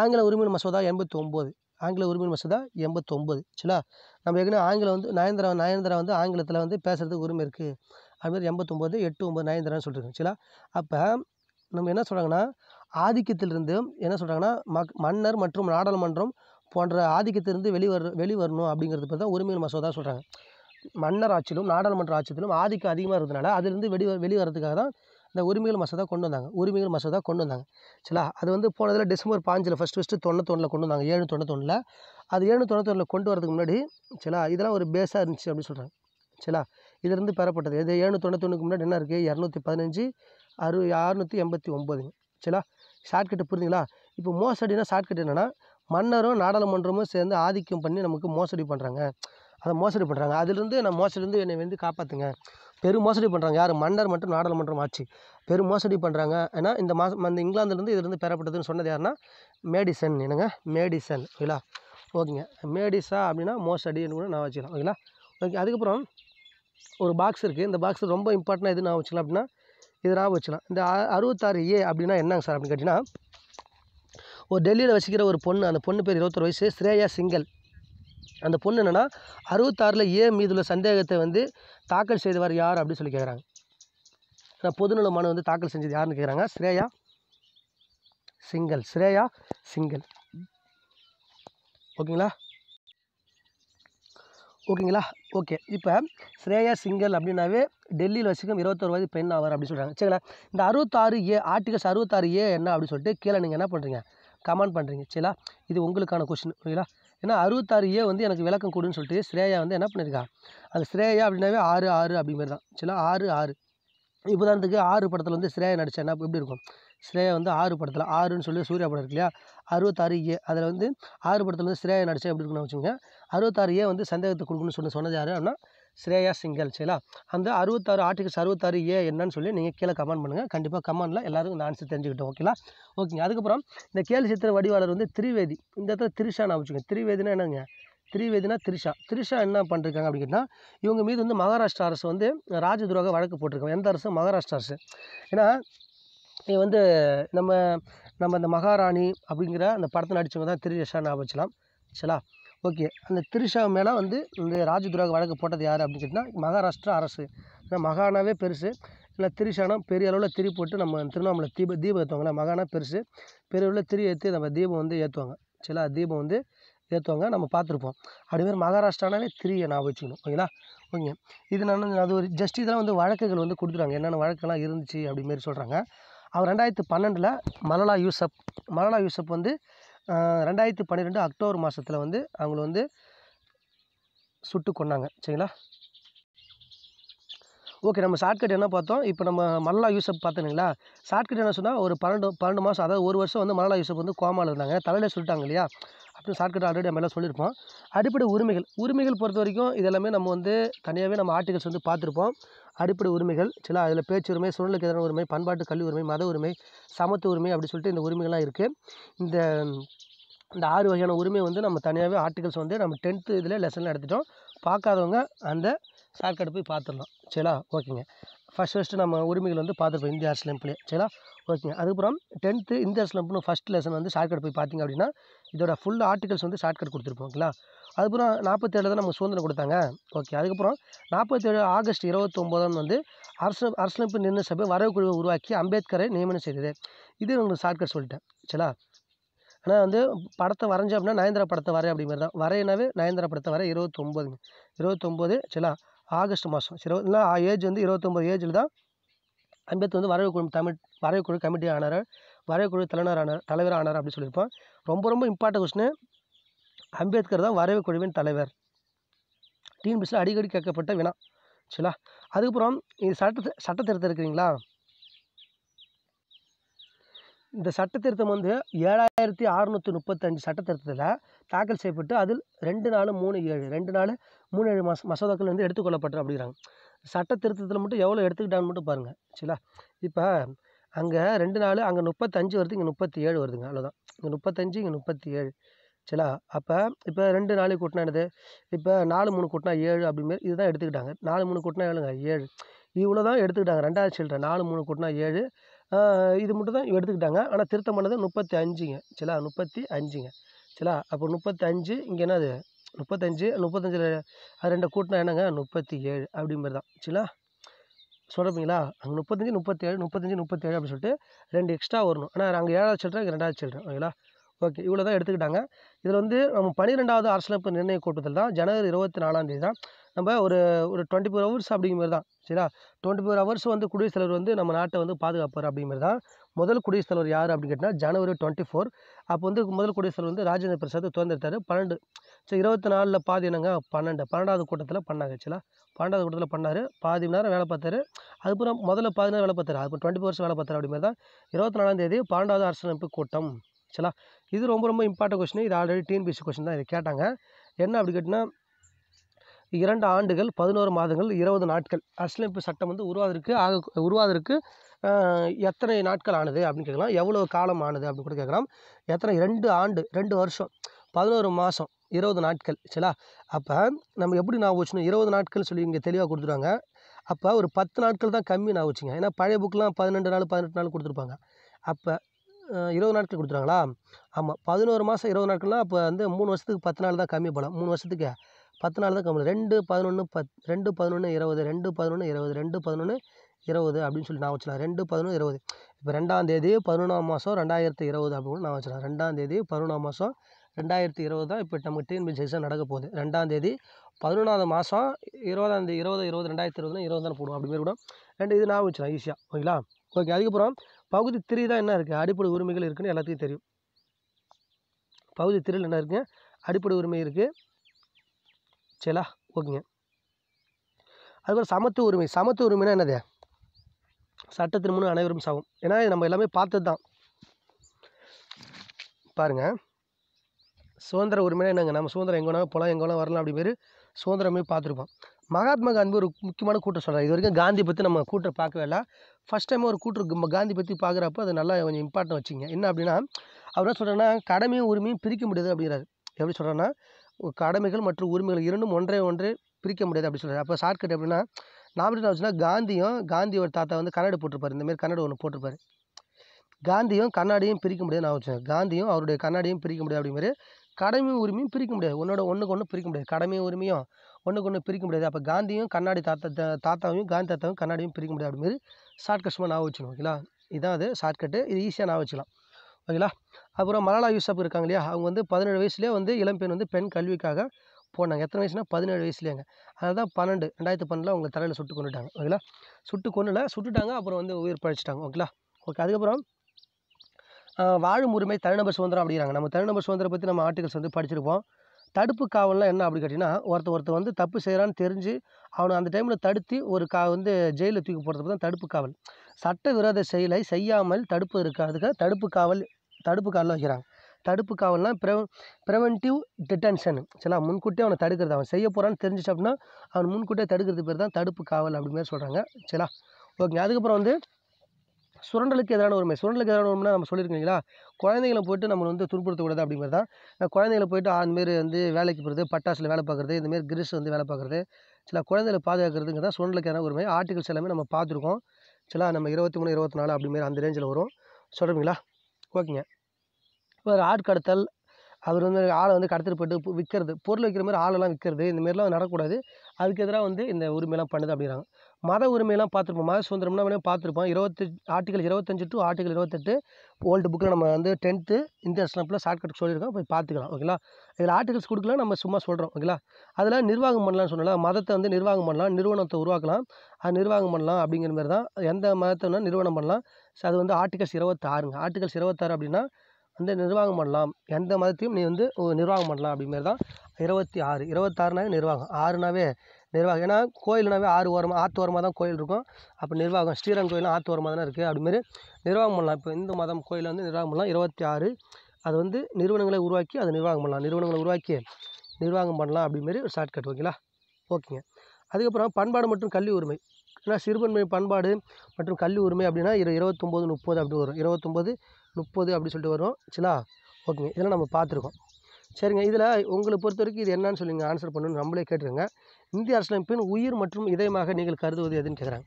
ஆங்கில உரிமை மசோதா எண்பத்தொம்போது ஆங்கில உரிமை மசோதா எண்பத்தொம்போது சரிங்களா நம்ம ஏற்கனவே ஆங்கிலம் வந்து நயன்தரா நயன்தரா வந்து ஆங்கிலத்தில் வந்து பேசுகிறதுக்கு உரிமை இருக்குது அதுமாதிரி எண்பத்தொம்போது எட்டு ஒம்பது நயன்தரான்னு சொல்லியிருக்கேன் சரிங்களா அப்போ நம்ம என்ன சொல்கிறாங்கன்னா ஆதிக்கத்திலிருந்து என்ன சொல்கிறாங்கன்னா மக் மன்னர் மற்றும் நாடாளுமன்றம் போன்ற ஆதிக்கத்திலிருந்து வெளிவர வெளிவரணும் அப்படிங்கிறது பற்றி தான் உரிமைகள் மசோதா சொல்கிறாங்க மன்னர் ஆட்சியிலும் நாடாளுமன்ற ஆட்சியிலும் ஆதிக்கம் அதிகமாக இருந்ததுனால அதிலிருந்து வெளி வெளிவரத்துக்காக தான் இந்த உரிமைகள் மசோதா கொண்டு வந்தாங்க உரிமைகள் மசோதா கொண்டு வந்தாங்க சரிங்களா அது வந்து போனதில் டிசம்பர் பாஞ்சில் ஃபஸ்ட்டு ஃபஸ்ட்டு தொண்ணூத்தொன்னில் கொண்டு வந்தாங்க ஏழு தொண்ணூத்தொன்னில் அது ஏழு தொண்ணூத்தொரில் கொண்டு வரதுக்கு முன்னாடி சரிங்களா இதெல்லாம் ஒரு பேஸாக இருந்துச்சு அப்படின்னு சொல்கிறாங்க சிலா இதிலிருந்து பெறப்பட்டது இது ஏழு தொண்ணூத்தொன்னுக்கு முன்னாடி என்ன இருக்குது இரநூத்தி பதினஞ்சு அறு அறுநூற்றி எண்பத்தி ஒம்பதுங்க சரிங்களா ஷார்ட்கட்டு புரியுதுங்களா இப்போ மோசடினா ஷார்ட்கட் என்னென்னா மன்னரும் நாடாளுமன்றமும் சேர்ந்து ஆதிக்கம் பண்ணி நமக்கு மோசடி பண்ணுறாங்க அதை மோசடி பண்ணுறாங்க அதுலேருந்து நான் மோசடிலேருந்து என்னை வந்து காப்பாற்றுங்க பெரும் மோசடி பண்ணுறாங்க யார் மன்னர் மட்டும் நாடாளுமன்றம் ஆச்சு பெரும் மோசடி பண்ணுறாங்க ஏன்னா இந்த மாதம் அந்த இங்கிலாந்துலேருந்து இதுலேருந்து பெறப்பட்டதுன்னு சொன்னது யாருன்னா மேடிசன் என்னங்க மேடிசன் ஓகேங்களா ஓகேங்க மேடிசா அப்படின்னா மோசடின்னு கூட நான் வச்சுக்கலாம் ஓகேங்களா ஓகே அதுக்கப்புறம் ஒரு பாக்ஸ் இருக்குது இந்த பாக்ஸ் ரொம்ப இம்பார்ட்டண்டாக எது நான் வச்சுக்கலாம் அப்படின்னா இது ஞாபகம் வச்சுக்கலாம் இந்த அறுபத்தாறு ஏ அப்படின்னா என்னங்க சார் அப்படின்னு கேட்டிங்கன்னா ஒரு டெல்லியில் வசிக்கிற ஒரு பொண்ணு அந்த பொண்ணு பேர் இருபத்தொரு வயசு ஸ்ரேயா சிங்கல் அந்த பொண்ணு என்னென்னா அறுபத்தாறில் ஏ மீது உள்ள சந்தேகத்தை வந்து தாக்கல் செய்தவர் யார் அப்படின்னு சொல்லி கேட்குறாங்க ஆனால் பொதுநல மனு வந்து தாக்கல் செஞ்சது யாருன்னு கேட்குறாங்க ஸ்ரேயா சிங்கல் ஸ்ரேயா சிங்கல் ஓகேங்களா ஓகேங்களா ஓகே இப்போ ஸ்ரேயா சிங்கல் அப்படின்னாவே டெல்லியில் வச்சுக்கும் இருபத்தொரு வயது பெண் ஆவார் அப்படின்னு சொல்கிறாங்க சரிங்களா இந்த அறுபத்தாறு ஏ ஆர்டிகல்ஸ் அறுபத்தாறு ஏ என்ன அப்படின்னு சொல்லிட்டு கீழே நீங்கள் என்ன பண்ணுறீங்க கமெண்ட் பண்ணுறீங்க சரிங்களா இது உங்களுக்கான கொஷின் ஓகேங்களா ஏன்னா அறுபத்தாறு ஏ வந்து எனக்கு விளக்கம் கொடுன்னு சொல்லிட்டு ஸ்ரேயா வந்து என்ன பண்ணியிருக்கா அந்த ஸ்ரேயா அப்படின்னாவே ஆறு ஆறு அப்படிங்கிறது தான் சரிங்களா ஆறு ஆறு உதாரணத்துக்கு ஆறு படத்தில் வந்து ஸ்ரேயா நடித்தா என்ன எப்படி இருக்கும் ஸ்ரேயா வந்து ஆறு படத்தில் ஆறுன்னு சொல்லி சூர்யா படம் இருக்கு இல்லையா அறுபத்தாறு ஏ அதில் வந்து ஆறு படத்தில் வந்து ஸ்ரேயா நடித்தா எப்படி இருக்குன்னு வச்சுக்கோங்க அறுபத்தாறு ஏ வந்து சந்தேகத்தை கொடுக்குன்னு சொல்லி சொன்னது யார் அப்படின்னா ஸ்ரேயா சிங்கல் சரிங்களா அந்த அறுபத்தாறு ஆர்டிகல்ஸ் அறுபத்தாறு ஏ என்னன்னு சொல்லி நீங்கள் கீழே கமெண்ட் பண்ணுங்கள் கண்டிப்பாக கமெண்டில் எல்லோரும் இந்த ஆன்சர் தெரிஞ்சுக்கிட்டோம் ஓகேங்களா ஓகேங்க அதுக்கப்புறம் இந்த கேள்வி சித்திர வடிவாளர் வந்து திரிவேதி இந்த இடத்துல திரிஷா நான் வச்சுக்கோங்க திரிவேதினா என்னங்க திரிவேதினா திரிஷா திரிஷா என்ன பண்ணிருக்காங்க அப்படின்னா இவங்க மீது வந்து மகாராஷ்டிரா அரசு வந்து ராஜதுரோக வழக்கு போட்டிருக்காங்க எந்த அரசு மகாராஷ்டிரா அரசு ஏன்னா இது வந்து நம்ம நம்ம இந்த மகாராணி அப்படிங்கிற அந்த படத்தை நடித்தவங்க தான் திரிஷா ஞாபகம் வச்சலாம் சரிங்களா ஓகே அந்த திரிஷா மேலே வந்து இந்த ராஜதுராக வழக்கு போட்டது யார் அப்படின்னு கேட்டிங்கன்னா மகாராஷ்டிரா அரசு ஏன்னா மகானாவே பெருசு இல்லை திரிஷானா பெரிய அளவில் திரி போட்டு நம்ம திருவண்ணாமலை தீப தீபம் ஏற்றுவாங்க மகானா பெருசு பெரிய அளவில் திரி ஏற்றி நம்ம தீபம் வந்து ஏற்றுவாங்க சில தீபம் வந்து ஏற்றுவாங்க நம்ம பார்த்துருப்போம் அப்படிமாரி மகாராஷ்டிரானாவே திரியை நான் வச்சுக்கணும் ஓகேங்களா ஓகே இது நான் அது ஒரு ஜஸ்ட் இதெல்லாம் வந்து வழக்குகள் வந்து கொடுத்துருவாங்க என்னென்ன வழக்கெல்லாம் இருந்துச்சு அப்படிமாரி சொல்கிறாங்க அவர் ரெண்டாயிரத்து பன்னெண்டில் மலலா யூசப் மலலா யூசப் வந்து ரெண்டாயிரத்தி பன்னிரெண்டு அக்டோபர் மாதத்தில் வந்து அவங்கள வந்து சுட்டு கொண்டாங்க சரிங்களா ஓகே நம்ம ஷார்ட்கட் என்ன பார்த்தோம் இப்போ நம்ம மல்லா யூசப் ஷார்ட் ஷார்ட்கட் என்ன சொன்னால் ஒரு பன்னெண்டு பன்னெண்டு மாதம் அதாவது ஒரு வருஷம் வந்து மல்லா யூசப் வந்து கோமாவில் இருந்தாங்க தலையில் சுட்டாங்க இல்லையா ஃபஸ்ட்டு ஷார்ட்கட் ஆல்ரெடி நம்ம எல்லாம் சொல்லியிருப்போம் அடிப்படை உரிமைகள் உரிமைகள் பொறுத்த வரைக்கும் இதெல்லாமே நம்ம வந்து தனியாகவே நம்ம ஆர்டிகல்ஸ் வந்து பார்த்துருப்போம் அடிப்படை உரிமைகள் சில அதில் பேச்சு உரிமை சூழ்நிலைக்கு எதிரான உரிமை பண்பாட்டு கல்வி உரிமை மத உரிமை சமத்துவ உரிமை அப்படி சொல்லிட்டு இந்த உரிமைகள்லாம் இருக்குது இந்த இந்த ஆறு வகையான உரிமை வந்து நம்ம தனியாகவே ஆர்டிகல்ஸ் வந்து நம்ம டென்த்து இதில் லெசனில் எடுத்துட்டோம் பார்க்காதவங்க அந்த ஷார்ட்கட் போய் பார்த்துடலாம் சரிங்களா ஓகேங்க ஃபஸ்ட் ஃபஸ்ட்டு நம்ம உரிமைகள் வந்து பார்த்துருப்போம் இந்திய அரசியலமைப்புலேயே சரிங்களா கோச்சிங் அதுக்கப்புறம் டென்த்து இந்த ஸ்லம்ப்னு ஃபஸ்ட் லெசன் வந்து ஷார்ட்கட் போய் பார்த்தீங்க அப்படின்னா இதோட ஃபுல் ஆர்டிகல்ஸ் வந்து ஷார்ட்கட் கொடுத்துருப்போம் ஓகேங்களா அதுக்கப்புறம் நாற்பத்தேழு தான் நம்ம சுதந்திரம் கொடுத்தாங்க ஓகே அதுக்கப்புறம் நாற்பத்தேழு ஆகஸ்ட் இருபத்தொம்போதாம் வந்து அரசு அரசியலமைப்பு நிர்ணய சபை வரவு குழுவை உருவாக்கி அம்பேத்கரை நியமனம் செய்தது இது உங்களுக்கு ஷார்ட்கட் சொல்லிட்டேன் சரிங்களா ஆனால் வந்து படத்தை வரைஞ்ச அப்படின்னா நயந்திர படத்தை வரைய அப்படிங்கிறது தான் வரையினாவே நயந்திர படத்தை வர இருபத்தொம்போதுங்க இருபத்தொம்போது சரிங்களா ஆகஸ்ட் மாதம் சரி இல்லை ஏஜ் வந்து இருபத்தொம்போது ஏஜில் தான் அம்பேத்கர் வந்து குழு தமிழ் வரவைக்குழு கமிட்டி ஆனார் குழு தலைவர் ஆனார் தலைவர் ஆனார் அப்படின்னு சொல்லியிருப்போம் ரொம்ப ரொம்ப இம்பார்ட்டன் கொஸ்டின் அம்பேத்கர் தான் வரவைக்குழுவின் தலைவர் டிஎன்பிசியில் அடிக்கடி கேட்கப்பட்ட வினா சரிங்களா அதுக்கப்புறம் இது சட்ட சட்ட திருத்தம் இருக்கிறீங்களா இந்த சட்ட திருத்தம் வந்து ஏழாயிரத்தி அறுநூற்றி முப்பத்தஞ்சு சட்ட திருத்தத்தில் தாக்கல் செய்யப்பட்டு அதில் ரெண்டு நாலு மூணு ஏழு ரெண்டு நாலு மூணு ஏழு மச மசோதாக்கள் வந்து எடுத்துக்கொள்ளப்பட்டு அப்படிங்கிறாங்க சட்ட திருத்தத்தில் மட்டும் எவ்வளோ எடுத்துக்கிட்டான்னு மட்டும் பாருங்கள் சரிங்களா இப்போ அங்கே ரெண்டு நாள் அங்கே முப்பத்தஞ்சு வருது இங்கே முப்பத்தி ஏழு வருதுங்க அவ்வளோதான் இங்கே முப்பத்தஞ்சு இங்கே முப்பத்தி ஏழு சரிங்களா அப்போ இப்போ ரெண்டு நாளைக்கு கூட்டினா என்னது இப்போ நாலு மூணு கூட்டினா ஏழு அப்படிமாரி இதுதான் எடுத்துக்கிட்டாங்க நாலு மூணு கூட்டினா எவ்வளோங்க ஏழு இவ்வளோ தான் எடுத்துக்கிட்டாங்க ரெண்டாவது சில்லற நாலு மூணு கூட்டினா ஏழு இது மட்டும் தான் எடுத்துக்கிட்டாங்க ஆனால் திருத்தம் பண்ணது முப்பத்தி அஞ்சுங்க சரிங்களா முப்பத்தி அஞ்சுங்க சரிங்களா அப்போ முப்பத்தஞ்சு இங்கே என்னது முப்பத்தஞ்சு முப்பத்தஞ்சில் அது ரெண்டை கூட்டினா என்னங்க முப்பத்தி ஏழு அப்படிங்கிறது தான் சரிங்களா சொல்கிறப்பீங்களா அங்கே முப்பத்தஞ்சு முப்பத்தேழு முப்பத்தஞ்சு முப்பத்தேழு அப்படின்னு சொல்லிட்டு ரெண்டு எக்ஸ்ட்ரா வரணும் ஆனால் அங்கே ஏழாவது சில்லறை இங்கே ரெண்டாவது சில்லறை ஓகேங்களா ஓகே இவ்வளோ தான் எடுத்துக்கிட்டாங்க இதில் வந்து நம்ம பன்னிரெண்டாவது அரசியலமைப்பு நிர்ணய கூட்டத்தில் தான் ஜனவரி இருபத்தி நாலாம் தேதி தான் நம்ம ஒரு ஒரு டுவெண்ட்டி ஃபோர் ஹவர்ஸ் அப்படிங்கிற மாதிரி தான் சரிங்களா டுவெண்ட்டி ஃபோர் ஹவர்ஸ் வந்து குடியரசுத் தலைவர் வந்து நம்ம நாட்டை வந்து பாதுகாப்பார் அப்படிங்கிறது தான் முதல் குடியரசுத் தலைவர் யார் அப்படின்னு கேட்டால் ஜனவரி டுவெண்ட்டி ஃபோர் அப்போ வந்து முதல் குடியரசுத் தலைவர் வந்து ராஜேந்திர பிரசாத் தேர்ந்தெடுத்தார் பன்னெண்டு ஸோ இருபத்தி நாலில் பாதி என்னங்க பன்னெண்டு பன்னெண்டாவது கூட்டத்தில் பண்ணாங்க ஆக்சுவலாக பன்னெண்டாவது கூட்டத்தில் பண்ணார் பாதி மணி நேரம் வேலை பார்த்தாரு அதுக்கப்புறம் முதல்ல பாதி நேரம் வேலை பார்த்தார் அதுக்கப்புறம் டுவெண்ட்டி ஃபோர் வேலை பார்த்தாரு அப்படிமாரி தான் இருபத்தி நாலாம் தேதி பன்னெண்டாவது அரசியலமைப்பு கூட்டம் ஆக்சுவலாக இது ரொம்ப ரொம்ப இம்பார்ட்டன்ட் கொஸ்டின் இது ஆல்ரெடி டிஎன்பிசி கொஸ்டின் தான் இதை கேட்டாங்க என்ன அப்படி கேட்டினா இரண்டு ஆண்டுகள் பதினோரு மாதங்கள் இருபது நாட்கள் அரசியலமைப்பு சட்டம் வந்து உருவாதிருக்கு ஆக உருவாதிருக்கு எத்தனை நாட்கள் ஆனது அப்படின்னு கேட்கலாம் எவ்வளோ காலம் ஆனது அப்படின்னு கூட கேட்கலாம் எத்தனை ரெண்டு ஆண்டு ரெண்டு வருஷம் பதினோரு மாதம் இருபது நாட்கள் சரிங்களா அப்போ நம்ம எப்படி நான் வச்சுக்கணும் இருபது நாட்கள் சொல்லி இங்கே தெளிவாக கொடுத்துருவாங்க அப்போ ஒரு பத்து நாட்கள் தான் கம்மி நான் வச்சுங்க ஏன்னா பழைய புக்கெலாம் பதினெண்டு நாள் பதினெட்டு நாள் கொடுத்துருப்பாங்க அப்போ இருபது நாட்கள் கொடுத்துருவாங்களா ஆமாம் பதினோரு மாதம் இருபது நாட்கள்னால் அப்போ வந்து மூணு வருஷத்துக்கு பத்து நாள் தான் கம்மி போகலாம் மூணு வருஷத்துக்கு பத்து நாள் தான் கம்மி ரெண்டு பதினொன்று பத் ரெண்டு பதினொன்று இருபது ரெண்டு பதினொன்று இருபது ரெண்டு பதினொன்று இருபது அப்படின்னு சொல்லி நான் வச்சுலாம் ரெண்டு பதினொன்று இருபது இப்போ ரெண்டாம் தேதி பதினொன்றாம் மாதம் ரெண்டாயிரத்து இருபது அப்படின்னு நான் வச்சுக்கலாம் ரெண்டாம் தேதி பதினொன்றாம் மாதம் ரெண்டாயிரத்தி இருபது தான் இப்போ நமக்கு டிஎன்பிஎஸ்சி எக்ஸாம் நடக்க போகுது ரெண்டாந்தேதி பதினொன்றாவது மாதம் இருபதாம் தேதி இருபது இருபது ரெண்டாயிரத்தி இருபதுனா இருபது தானே போடுவோம் அப்படி மாதிரி கூட ரெண்டு இது ஞாபகம் வச்சுக்கலாம் ஈஸியாக ஓகேங்களா ஓகே அதுக்கப்புறம் பகுதி திரி தான் என்ன இருக்குது அடிப்படை உரிமைகள் இருக்குதுன்னு எல்லாத்தையும் தெரியும் பகுதி திரியில் என்ன இருக்குது அடிப்படை உரிமை இருக்குது சரிலா ஓகேங்க அதுக்கப்புறம் சமத்துவ உரிமை சமத்துவ உரிமைனா என்னது சட்டத்தின் மூணு அனைவரும் சமம் ஏன்னா நம்ம எல்லாமே பார்த்தது தான் பாருங்கள் சுதந்திர உரிமை என்னங்க நம்ம சுதந்திரம் எங்கே வேணாலும் போகலாம் எங்கே வேணாலும் வரலாம் அப்படி மாரி சுதந்திரமே பார்த்துருப்போம் மகாத்மா காந்தி ஒரு முக்கியமான கூட்டம் சொல்கிறார் இது வரைக்கும் காந்தி பற்றி நம்ம கூட்டம் பார்க்கவே இல்லை ஃபஸ்ட் டைம் ஒரு கூட்டம் காந்தி பற்றி பார்க்குறப்ப அது நல்லா கொஞ்சம் இம்பார்ட்டன் வச்சுங்க என்ன அப்படின்னா அவர் என்ன சொல்கிறேன்னா கடமையும் உரிமையும் பிரிக்க முடியாது அப்படிங்கிறார் எப்படி சொல்கிறேன்னா கடமைகள் மற்றும் உரிமைகள் இரண்டும் ஒன்றே ஒன்றே பிரிக்க முடியாது அப்படி சொல்கிறார் அப்போ ஷார்ட்கட் எப்படின்னா நாமக்கல் ஆச்சுன்னா காந்தியும் காந்தியோட தாத்தா வந்து கண்ணாடி போட்டிருப்பார் இந்தமாரி கன்னட ஒன்று போட்டிருப்பார் காந்தியும் கண்ணாடியும் பிரிக்க முடியாதுன்னு ஆச்சு காந்தியும் அவருடைய கண்ணாடியும் பிரிக்க முடியாது அப்படிங்கிற கடமை உரிமையும் பிரிக்க முடியாது ஒன்றோட ஒன்றுக்கு ஒன்று பிரிக்க முடியாது கடமை உரிமையும் ஒன்றுக்கு ஒன்று பிரிக்க முடியாது அப்போ காந்தியும் கண்ணாடி தாத்தா தாத்தாவையும் காந்தி தாத்தாவும் கண்ணாடியும் பிரிக்க முடியாது அப்படிமாரி ஷார்ட் கஷ்டமாக நான் வச்சுக்கணும் ஓகேங்களா இதான் அது ஷார்ட்கட்டு இது ஈஸியாக நான் வச்சுக்கலாம் ஓகேங்களா அப்புறம் மலாலா யூசப் இருக்காங்க இல்லையா அவங்க வந்து பதினேழு வயசுலேயே வந்து இளம்பெண் வந்து பெண் கல்விக்காக போனாங்க எத்தனை வயசுனா பதினேழு வயசுலேங்க அதனால் தான் பன்னெண்டு ரெண்டாயிரத்து பன்னெண்டில் அவங்க தலையில் சுட்டு கொண்டுட்டாங்க ஓகேங்களா சுட்டு கொண்டுல சுட்டுட்டாங்க அப்புறம் வந்து உயிர் பழிச்சிட்டாங்க ஓகேங்களா ஓகே அதுக்கப்புறம் வாழும் உரிமை தனிநபர் சுதந்திரம் அப்படிங்கிறாங்க நம்ம தனிநபர் சுதந்திரம் பற்றி நம்ம ஆர்டிகல்ஸ் வந்து படிச்சிருப்போம் தடுப்பு காவல்லாம் என்ன அப்படின்னு கேட்டிங்கன்னா ஒருத்த ஒருத்தர் வந்து தப்பு செய்கிறான்னு தெரிஞ்சு அவனை அந்த டைமில் தடுத்து ஒரு கா வந்து ஜெயிலில் தூக்கி போடுறது தான் தடுப்பு காவல் சட்டவிரோத செயலை செய்யாமல் தடுப்பு இருக்காதுக்கு தடுப்பு காவல் தடுப்பு காவலில் வைக்கிறாங்க தடுப்பு காவல்னால் ப்ரெ ப்ரிவென்டிவ் டிட்டென்ஷன் சரிங்களா முன்கூட்டியே அவனை தடுக்கிறது அவன் செய்ய போகிறான்னு தெரிஞ்சிச்சு அப்படின்னா அவன் முன்கூட்டியே தடுக்கிறது பேர் தான் தடுப்பு காவல் அப்படிங்கிற சொல்கிறாங்க சரிங்களா ஓகே அதுக்கப்புறம் வந்து சுரண்டலுக்கு எதிரான உரிமை சுரண்டலுக்கு எதிரான உரிமை நம்ம சொல்லியிருக்கீங்களா குழந்தைகளை போய்ட்டு நம்ம வந்து துன்புறுத்தக்கூடாது அப்படிங்கிறது தான் குழந்தைகளை போய்ட்டு அந்தமாரி வந்து வேலைக்கு போகிறது பட்டாசில் வேலை பார்க்குறது இந்தமாரி கிரிஸ் வந்து வேலை பார்க்குறது சில குழந்தைகளை பாதுகாக்கிறதுங்கிறத சுரண்டலுக்கு எதிரான உரிமை ஆர்டிகல்ஸ் எல்லாமே நம்ம பார்த்துருக்கோம் சில நம்ம இருபத்தி மூணு இருபத்தி நாலு அப்படிமாரி அந்த ரேஞ்சில் வரும் சொல்கிறீங்களா ஓகேங்க வேறு ஆட்கடத்தல் அவர் வந்து ஆளை வந்து கடத்திட்டு போய்ட்டு விற்கிறது பொருள் விற்கிற மாதிரி ஆளெல்லாம் விற்கிறது இந்த மாதிரிலாம் நடக்கக்கூடாது அதுக்கு எதிராக வந்து இந்த உரிமையெல்லாம் பண்ணுது அப்படிங்கிறாங்க மத உரிமையெல்லாம் பார்த்துருப்போம் மத சுதந்திரம்னா பார்த்துருப்போம் இருபத்தி ஆர்டிகல் இருபத்தஞ்சி டு ஆர்டிகல் இருபத்தெட்டு ஓல்டு புக்கில் நம்ம வந்து டென்த்து இந்தியா ஸ்டாம்பில் ஷார்ட்கட் சொல்லியிருக்கோம் போய் பார்த்துக்கலாம் ஓகேங்களா இதில் ஆர்டிகல்ஸ் கொடுக்கலாம் நம்ம சும்மா சொல்கிறோம் ஓகேங்களா அதில் நிர்வாகம் பண்ணலாம்னு சொல்லலாம் மதத்தை வந்து நிர்வாகம் பண்ணலாம் நிறுவனத்தை உருவாக்கலாம் அது நிர்வாகம் பண்ணலாம் அப்படிங்கிற மாதிரி தான் எந்த மதத்தை நிறுவனம் பண்ணலாம் அது வந்து ஆர்டிகல்ஸ் இருபத்தாறுங்க ஆர்டிகல்ஸ் இருபத்தாறு அப்படின்னா வந்து நிர்வாகம் பண்ணலாம் எந்த மதத்தையும் நீ வந்து நிர்வாகம் பண்ணலாம் அப்படிங்கிறது தான் இருபத்தி ஆறு இருபத்தாறுனாவே நிர்வாகம் ஆறுனாவே நிர்வாகம் ஏன்னா கோயில்னாவே ஆறு ஓரமாக ஆற்று ஓரமாக தான் கோயில் இருக்கும் அப்போ நிர்வாகம் ஸ்ரீரங்கம் கோயிலும் ஆற்று ஓரமாக தானே இருக்குது அப்படிமாரி நிர்வாகம் பண்ணலாம் இப்போ இந்து மதம் கோயிலில் வந்து நிர்வாகம் பண்ணலாம் இருபத்தி ஆறு அது வந்து நிறுவனங்களை உருவாக்கி அதை நிர்வாகம் பண்ணலாம் நிறுவனங்களை உருவாக்கி நிர்வாகம் பண்ணலாம் அப்படிமாரி ஒரு ஷார்ட்கட் ஓகேங்களா ஓகேங்க அதுக்கப்புறம் பண்பாடு மற்றும் கல்வி உரிமை ஏன்னா சிறுபான்மை பண்பாடு மற்றும் கல்வி உரிமை அப்படின்னா இரு இருபத்தொம்போது முப்பது அப்படி வரும் இருபத்தொம்போது முப்பது அப்படி சொல்லிட்டு வரும் சரிங்களா ஓகேங்க இதெல்லாம் நம்ம பார்த்துருக்கோம் சரிங்க இதில் உங்களை பொறுத்த வரைக்கும் இது என்னன்னு சொல்லுங்கள் ஆன்சர் பண்ணணும்னு நம்மளே கேட்டுருங்க இந்திய அரசியலமைப்பின் உயிர் மற்றும் இதயமாக நீங்கள் கருதுவது எதுன்னு கேட்குறாங்க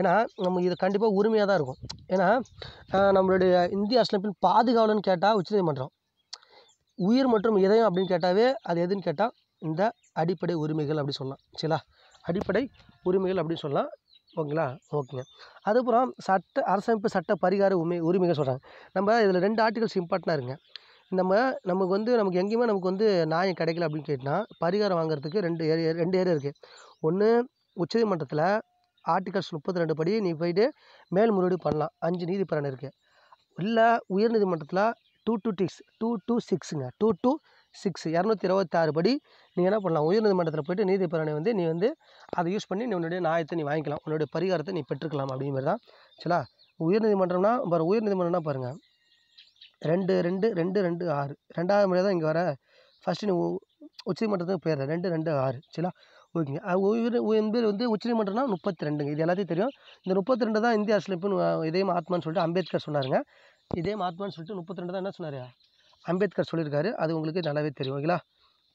ஏன்னா நம்ம இது கண்டிப்பாக உரிமையாக தான் இருக்கும் ஏன்னா நம்மளுடைய இந்திய அரசியலமைப்பின் பாதுகாவலன்னு கேட்டால் உச்ச நீதிமன்றம் உயிர் மற்றும் இதயம் அப்படின்னு கேட்டாவே அது எதுன்னு கேட்டால் இந்த அடிப்படை உரிமைகள் அப்படி சொல்லலாம் சரிங்களா அடிப்படை உரிமைகள் அப்படின்னு சொல்லலாம் ஓகேங்களா ஓகேங்க அதுக்கப்புறம் சட்ட அரசமைப்பு சட்ட பரிகார உரிமை உரிமைகள் சொல்கிறாங்க நம்ம இதில் ரெண்டு ஆர்டிகல்ஸ் இம்பார்ட்டண்டாக இருங்க நம்ம நமக்கு வந்து நமக்கு எங்கேயுமே நமக்கு வந்து நியாயம் கிடைக்கல அப்படின்னு கேட்டால் பரிகாரம் வாங்குறதுக்கு ரெண்டு ஏரியா ரெண்டு ஏரியா இருக்குது ஒன்று உச்சநீதிமன்றத்தில் ஆர்டிகல்ஸ் முப்பத்தி ரெண்டு படி நீ போய்ட்டு மேல்முறையீடு பண்ணலாம் அஞ்சு நீதிப்பரணை இருக்குது இல்லை உயர்நீதிமன்றத்தில் two two six two two சிக்ஸுங்க டூ டூ சிக்ஸ் இரநூத்தி இருபத்தாறு படி நீங்கள் என்ன பண்ணலாம் உயர்நீதிமன்றத்தில் போய்ட்டு நீதிப்பரணை வந்து நீ வந்து அதை யூஸ் பண்ணி நீ உன்னுடைய நியாயத்தை நீ வாங்கிக்கலாம் உன்னுடைய பரிகாரத்தை நீ பெற்றுக்கலாம் அப்படிங்கிற தான் சரிங்களா உயர்நீதிமன்றம்னா பாரு உயர்நீதிமன்றம்னா பாருங்கள் ரெண்டு ரெண்டு ரெண்டு ரெண்டு ஆறு ரெண்டாவது முறையாக தான் இங்கே வர ஃபஸ்ட்டு நீ உ மன்றத்துக்கு போயிடுறேன் ரெண்டு ரெண்டு ஆறு சரிங்களா ஓகேங்க ஒவ்வொரு என் பேர் வந்து உச்சநீதிமன்றம்னா முப்பத்தி ரெண்டுங்க இது எல்லாத்தையும் தெரியும் இந்த முப்பத்தி ரெண்டு தான் இந்திய அரசியல் இப்போ மாத்மான்னு சொல்லிட்டு அம்பேத்கர் சொன்னாருங்க இதே மாத்மான்னு சொல்லிட்டு முப்பத்தி ரெண்டு தான் என்ன சொன்னார் அம்பேத்கர் சொல்லியிருக்காரு அது உங்களுக்கு நல்லாவே தெரியும் ஓகேங்களா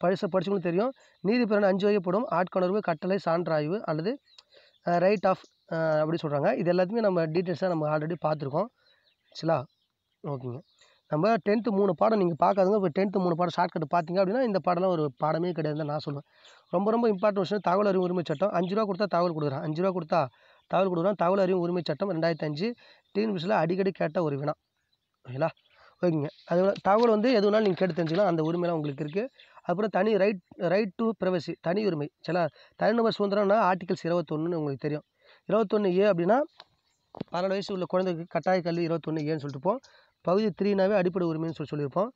பழச படிச்சவங்களுக்கு தெரியும் நீதிபுரன் அஞ்சு வகைப்படும் ஆட்கொணர்வு கட்டளை சான்றாய்வு அல்லது ரைட் ஆஃப் அப்படி சொல்கிறாங்க இது எல்லாத்தையுமே நம்ம டீட்டெயில்ஸாக நம்ம ஆல்ரெடி பார்த்துருக்கோம் சரிங்களா ஓகேங்க நம்ம டென்த்து மூணு பாடம் நீங்கள் பார்க்காதுங்க இப்போ டென்த்து மூணு பாடம் ஷார்ட்கட் பார்த்தீங்க அப்படின்னா இந்த பாடம்லாம் ஒரு பாடமே கிடையாதுன்னு நான் சொல்லுவேன் ரொம்ப ரொம்ப இம்பார்ட்டன் விஷயம் தகவல் அறிவு உரிமை சட்டம் அஞ்சு ரூபா கொடுத்தா தகவல் கொடுக்குறேன் அஞ்சு ரூபா கொடுத்தா தகவல் கொடுக்குறான் தகவல் அறிவு உரிமை சட்டம் ரெண்டாயிரத்தி அஞ்சு டிஎன்பிசியில் அடிக்கடி கேட்ட ஒரு வினா ஓகேங்களா ஓகேங்க அதோட தகவல் வந்து எதுனாலும் நீங்கள் கேட்டு தெரிஞ்சுக்கலாம் அந்த உரிமைலாம் உங்களுக்கு இருக்குது அப்புறம் தனி ரைட் ரைட் டு ப்ரைவசி தனி உரிமை சில தனிநபர் சுதந்திரம்னா ஆர்டிகல்ஸ் இருபத்தொன்னு உங்களுக்கு தெரியும் இருபத்தொன்று ஏ அப்படின்னா பதினாலு வயசு உள்ள குழந்தைக்கு கட்டாய கல்வி இருபத்தொன்று ஏன்னு சொல்லிட்டு பகுதி த்ரீனாவே அடிப்படை உரிமைன்னு சொல்லி சொல்லியிருப்போம்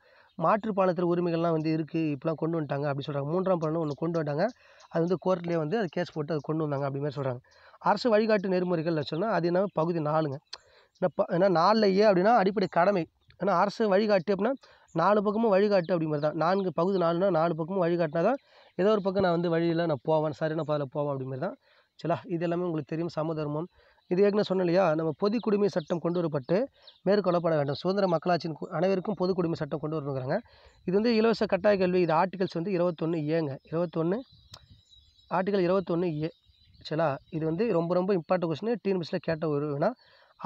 மாற்று பாலத்தில் உரிமைகள்லாம் வந்து இருக்குது இப்போலாம் கொண்டு வந்துட்டாங்க அப்படி சொல்கிறாங்க மூன்றாம் பாலம் ஒன்று கொண்டு வந்துட்டாங்க அது வந்து கோர்ட்லேயே வந்து அது கேஸ் போட்டு அது கொண்டு வந்தாங்க அப்படிமாரி சொல்கிறாங்க அரசு வழிகாட்டு நெறிமுறைகள் சொன்னால் அது என்ன பகுதி நாலுங்க ஏன்னா ப ஏன்னா நாலில் ஏ அப்படின்னா அடிப்படை கடமை ஏன்னா அரசு வழிகாட்டு அப்படின்னா நாலு பக்கமும் வழிகாட்டு அப்படிங்கிறது மாதிரி தான் நான்கு பகுதி நாலுனா நாலு பக்கமும் வழிகாட்டினா தான் ஏதோ ஒரு பக்கம் நான் வந்து வழியில் நான் போவேன் சரியான பாதையில் போவேன் அப்படிங்கிறது தான் சில இது எல்லாமே உங்களுக்கு தெரியும் சமதர்மம் இது ஏற்கனவே சொன்ன இல்லையா நம்ம பொது குடிமை சட்டம் கொண்டு வரப்பட்டு மேற்கொள்ளப்பட வேண்டும் சுதந்திர மக்களாட்சியின் அனைவருக்கும் பொது குடிமை சட்டம் கொண்டு வரணுங்கிறாங்க இது வந்து இலவச கட்டாய கல்வி இது ஆர்டிகல்ஸ் வந்து இருபத்தொன்று ஏங்க இருபத்தொன்று ஆர்டிகல் இருபத்தொன்று ஏ சரிங்களா இது வந்து ரொம்ப ரொம்ப இம்பார்ட்டன்ட் கொஸ்டின் டிஎன்பிஎஸ்சில் கேட்ட ஒரு வேணா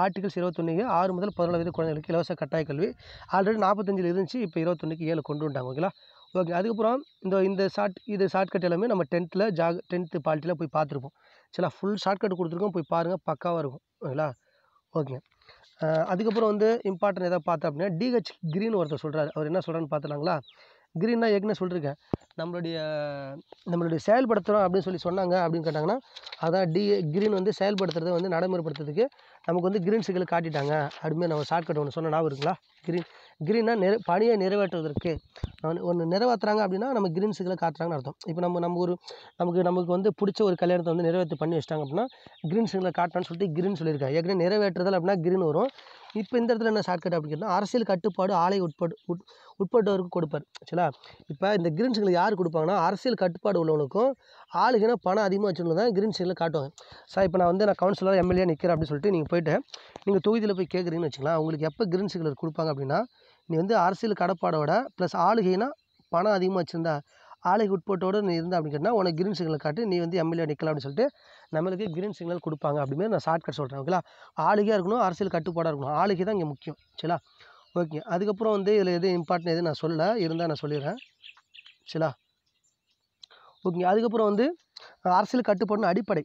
ஆர்டிகல்ஸ் ஏ ஆறு முதல் பதினாலு வயது குழந்தைகளுக்கு இலவச கட்டாய கல்வி ஆல்ரெடி நாற்பத்தஞ்சில் இருந்துச்சு இப்போ இருபத்தொன்றுக்கு ஏழு கொண்டு வந்தாங்க ஓகேங்களா ஓகே அதுக்கப்புறம் இந்த இந்த ஷார்ட் இது ஷார்ட்கட் எல்லாமே நம்ம டென்த்தில் ஜாக் டென்த்து பால்ட்டியில் போய் பார்த்துருப்போம் ஆக்சுவலாக ஃபுல் ஷார்ட்கட் கொடுத்துருக்கோம் போய் பாருங்கள் பக்காவாக இருக்கும் ஓகேங்களா ஓகேங்க அதுக்கப்புறம் வந்து இம்பார்ட்டன் எதாவது பார்த்தோம் அப்படின்னா டிஹெச் கிரீன் ஒருத்தர் சொல்கிறாரு அவர் என்ன சொல்கிறான்னு பார்த்துலாங்களா கிரீன்னா ஏற்கனவே சொல்லியிருக்கேன் நம்மளுடைய நம்மளுடைய செயல்படுத்துகிறோம் அப்படின்னு சொல்லி சொன்னாங்க அப்படின்னு கேட்டாங்கன்னா அதான் டி கிரீன் வந்து செயல்படுத்துறதை வந்து நடைமுறைப்படுத்துறதுக்கு நமக்கு வந்து கிரீன் சிக்கல் காட்டிட்டாங்க அப்படிமாரி நம்ம ஷார்ட்கட் ஒன்று சொன்ன ஞாபகம் இருக்குங்களா கிரீன் க்ரீனாக நிற பணியை நிறைவேற்றுவதற்கு ஒன்று நிறைவேற்றுறாங்க அப்படின்னா நம்ம க்ரீன் சிக்னலை காட்டுறாங்கன்னு அர்த்தம் இப்போ நம்ம நம்ம ஒரு நமக்கு நமக்கு வந்து பிடிச்ச ஒரு கல்யாணத்தை வந்து நிறைவேற்றி பண்ணி வச்சிட்டாங்க அப்படின்னா க்ரீன் சிக்னலை காட்டணும்னு சொல்லிட்டு க்ரீன் சொல்லியிருக்காங்க ஏற்கனவே நிறைவேற்றுதல் அப்படின்னா க்ரீன் வரும் இப்போ இந்த இடத்துல என்ன ஷார்ட்கட் அப்படின்னா அரசியல் கட்டுப்பாடு ஆலை உட்பட்டு உட் உட்பட்டவருக்கு கொடுப்பார் சரிங்களா இப்போ இந்த க்ரீன் சிக்னல் யார் கொடுப்பாங்கன்னா அரசியல் கட்டுப்பாடு உள்ளவனுக்கும் ஆளுகனா பணம் அதிகமாக வச்சுருந்தா தான் க்ரீன் சிக்னல் காட்டுவாங்க சார் இப்போ நான் வந்து நான் கவுன்சிலராக எம்எல்ஏ நிற்கிறேன் அப்படின்னு சொல்லிட்டு நீங்கள் போய்ட்டு நீங்கள் தொகுதியில் போய் கேட்குறீங்கன்னு வச்சுக்கலாம் உங்களுக்கு எப்போ க்ரீன் சிக்னல் கொடுப்பாங்க அப்படின்னா நீ வந்து அரசியல் கடப்பாடோட ப்ளஸ் ஆளுகைனா பணம் அதிகமாக வச்சுருந்தா ஆளுகை உட்பட்டோடு நீ இருந்தா அப்படின்னு கேட்டால் உனக்கு கிரீன் சிக்னல் காட்டி நீ வந்து எம்எல்ஏ நிற்கலாம் அப்படின்னு சொல்லிட்டு நம்மளுக்கு கிரீன் சிக்னல் கொடுப்பாங்க அப்படிமாரி நான் கட் சொல்கிறேன் ஓகேங்களா ஆளுகையாக இருக்கணும் அரசியல் கட்டுப்பாடாக இருக்கணும் ஆளுகை தான் இங்கே முக்கியம் சரிலா ஓகே அதுக்கப்புறம் வந்து இதில் எதுவும் இம்பார்ட்டன் எதுவும் நான் சொல்லலை இருந்தால் நான் சொல்லிடுறேன் சரிலா ஓகே அதுக்கப்புறம் வந்து அரசியல் கட்டுப்பாடுனு அடிப்படை